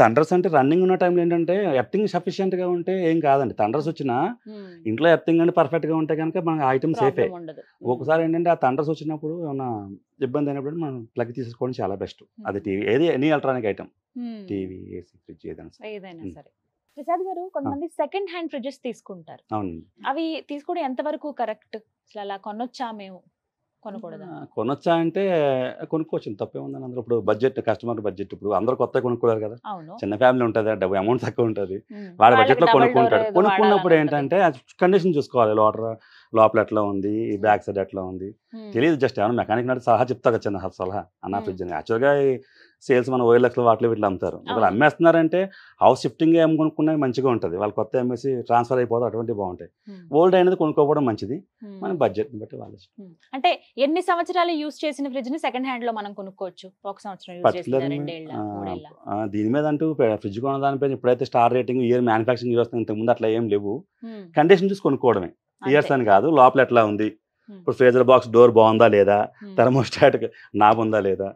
S2: థండర్స్ అంటే రన్నింగ్ ఉన్న టైంలో ఏంటంటే ఎర్తింగ్ సఫిషియెంట్ గా ఉంటే ఏం కాదండి తండ్రస్ వచ్చినా ఇంట్లో ఎర్తింగ్ అంటే పర్ఫెక్ట్ గా ఉంటే కనుక మన ఐటమ్ సేఫే ఒకసారి ఏంటంటే ఆ తండ్రస్ వచ్చినప్పుడు ఏమైనా ఇబ్బంది అయినప్పుడు మనం ప్లగ్ తీసుకోవడం చాలా బెస్ట్ అది టీవీ ఏది any electronic item TV AC fridge ఏదైనా సరే
S1: ప్రసాద్ గారు కొంతమంది సెకండ్ హ్యాండ్ ఫ్రిడ్జెస్ తీసుకుంటారు అవి తీసుకోవడం ఎంతవరకు కరెక్ట్ అసలు అలా కొనొచ్చా మేము
S2: కొనొచ్చా అంటే కొనుక్కోవచ్చు తప్పే ఉంది అందరూ ఇప్పుడు బడ్జెట్ కస్టమర్ బడ్జెట్ ఇప్పుడు అందరూ కొత్త కొనుక్కోవాలి కదా చిన్న ఫ్యామిలీ ఉంటుంది డబ్బు అమౌంట్ తక్కువ ఉంటుంది వాళ్ళ బడ్జెట్ లో కొనుక్కుంటాడు కొనుక్కున్నప్పుడు ఏంటంటే కండిషన్ చూసుకోవాలి లోటర్ లోపల ఎట్లా ఉంది ఈ బ్యాక్ సైడ్ ఎట్లా ఉంది తెలియదు జస్ట్ ఏమైనా మెకానిక్ నాటి సలహా చెప్తా కదా చిన్న సలహా అన్న ఫ్రిడ్జ్ యాక్చువల్గా సేల్స్ మన ఓఎల్ లక్షలు వాటిలో వీటిలో అమ్ముతారు ఒకవేళ అమ్మేస్తున్నారంటే హౌస్ షిఫ్టింగ్ ఏం కొనుక్కున్నా మంచిగా ఉంటుంది వాళ్ళు కొత్త అమ్మేసి ట్రాన్స్ఫర్ అయిపోతారు అటువంటి బాగుంటాయి ఓల్డ్ అయినది కొనుక్కోవడం మంచిది మన బడ్జెట్ బట్టి వాళ్ళు
S1: అంటే ఎన్ని సంవత్సరాలు యూజ్ చేసిన ని సెకండ్ హ్యాండ్ లో మనం కొనుక్కోవచ్చు ఒక సంవత్సరం
S2: దీని మీద అంటూ ఫ్రిడ్జ్ కొన్న దానిపై ఇప్పుడైతే star rating year manufacturing year వస్తుంది ముందు అట్లా ఏం లేవు కండిషన్ చూసి కొనుక్కోవడమే ఇయర్స్ అని కాదు లోపల ఎట్లా ఉంది ఇప్పుడు ఫ్రీజర్ బాక్స్ డోర్ బాగుందా లేదా థర్మోస్టాట్ నాబ్ ఉందా లేదా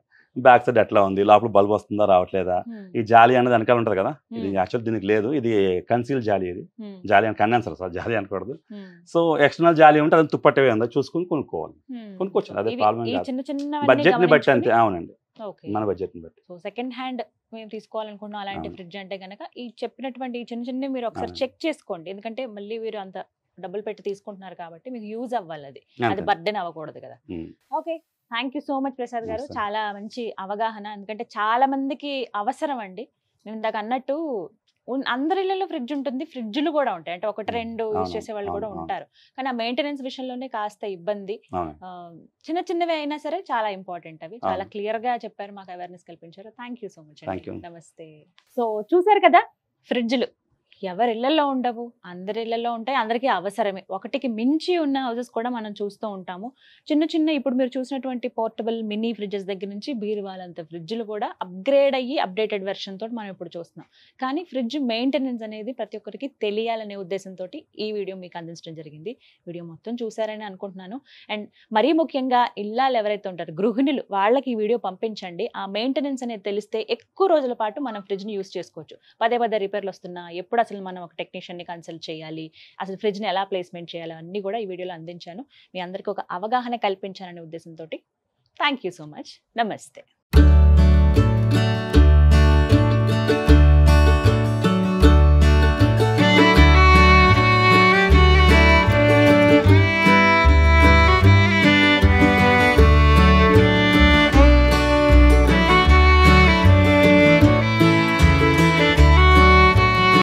S2: బ్యాక్ సైడ్ ఎట్లా ఉంది లోపల బల్బ్ వస్తుందా రావట్లేదా ఈ జాలి అనేది వెనకాల ఉంటుంది కదా ఇది యాక్చువల్ దీనికి లేదు ఇది కన్సీల్ జాలి ఇది జాలి అని కన్యాన్సర్ సార్ జాలి అనకూడదు సో ఎక్స్టర్నల్ జాలి ఉంటే అది తుప్పట్టే ఉందా చూసుకుని కొనుక్కోవాలి కొనుక్కోవచ్చు అదే ప్రాబ్లం
S3: బడ్జెట్ ని బట్టి అంతే
S2: అవునండి మన బడ్జెట్ ని బట్టి
S1: సెకండ్ హ్యాండ్ మేము తీసుకోవాలనుకున్నాం అలాంటి ఫ్రిడ్జ్ అంటే కనుక ఈ చెప్పినటువంటి చిన్న చిన్న మీరు ఒకసారి చెక్ చేసుకోండి ఎందుకంటే మళ్ళీ మీరు అంత డబ్బులు పెట్టి తీసుకుంటున్నారు కాబట్టి మీకు యూజ్ అవ్వాలి అది అది బర్డెన్ అవ్వకూడదు కదా okay thank you so much Prasad గారు చాలా మంచి అవగాహన ఎందుకంటే చాలా మందికి అవసరం అండి మేము ఇందాక అన్నట్టు ఇళ్ళలో ఫ్రిడ్జ్ ఉంటుంది ఫ్రిడ్జ్లు కూడా ఉంటాయి అంటే ఒకటి రెండు యూజ్ చేసే వాళ్ళు కూడా ఉంటారు కానీ ఆ మెయింటెనెన్స్ విషయంలోనే కాస్త ఇబ్బంది చిన్న చిన్నవి అయినా సరే చాలా ఇంపార్టెంట్ అవి చాలా క్లియర్ గా చెప్పారు మాకు అవేర్నెస్ కల్పించారు థ్యాంక్ సో మచ్ నమస్తే సో చూసారు కదా ఫ్రిడ్జ్లు ఎవరి ఇళ్లలో ఉండవు అందరి ఇళ్లలో ఉంటాయి అందరికీ అవసరమే ఒకటికి మించి ఉన్న హౌసెస్ కూడా మనం చూస్తూ ఉంటాము చిన్న చిన్న ఇప్పుడు మీరు చూసినటువంటి పోర్టబుల్ మినీ ఫ్రిడ్జెస్ దగ్గర నుంచి బీరువాలంత ఫ్రిడ్జ్లు కూడా అప్గ్రేడ్ అయ్యి అప్డేటెడ్ వెర్షన్ తోటి మనం ఇప్పుడు చూస్తున్నాం కానీ ఫ్రిడ్జ్ మెయింటెనెన్స్ అనేది ప్రతి ఒక్కరికి తెలియాలనే ఉద్దేశంతో ఈ వీడియో మీకు అందించడం జరిగింది వీడియో మొత్తం చూసారని అనుకుంటున్నాను అండ్ మరీ ముఖ్యంగా ఇళ్ళాలు ఎవరైతే ఉంటారు గృహిణులు వాళ్ళకి ఈ వీడియో పంపించండి ఆ మెయింటెనెన్స్ అనేది తెలిస్తే ఎక్కువ రోజుల పాటు మనం ఫ్రిడ్జ్ని యూస్ చేసుకోవచ్చు పదే పదే రిపేర్లు వస్తున్నా ఎప్పుడు అసలు మనం ఒక టెక్నీషియన్ని కన్సల్ట్ చేయాలి అసలు ఫ్రిడ్జ్ని ఎలా ప్లేస్మెంట్ చేయాలి అన్నీ కూడా ఈ వీడియోలో అందించాను మీ అందరికీ ఒక అవగాహన కల్పించాననే ఉద్దేశంతో థ్యాంక్ యూ సో మచ్ నమస్తే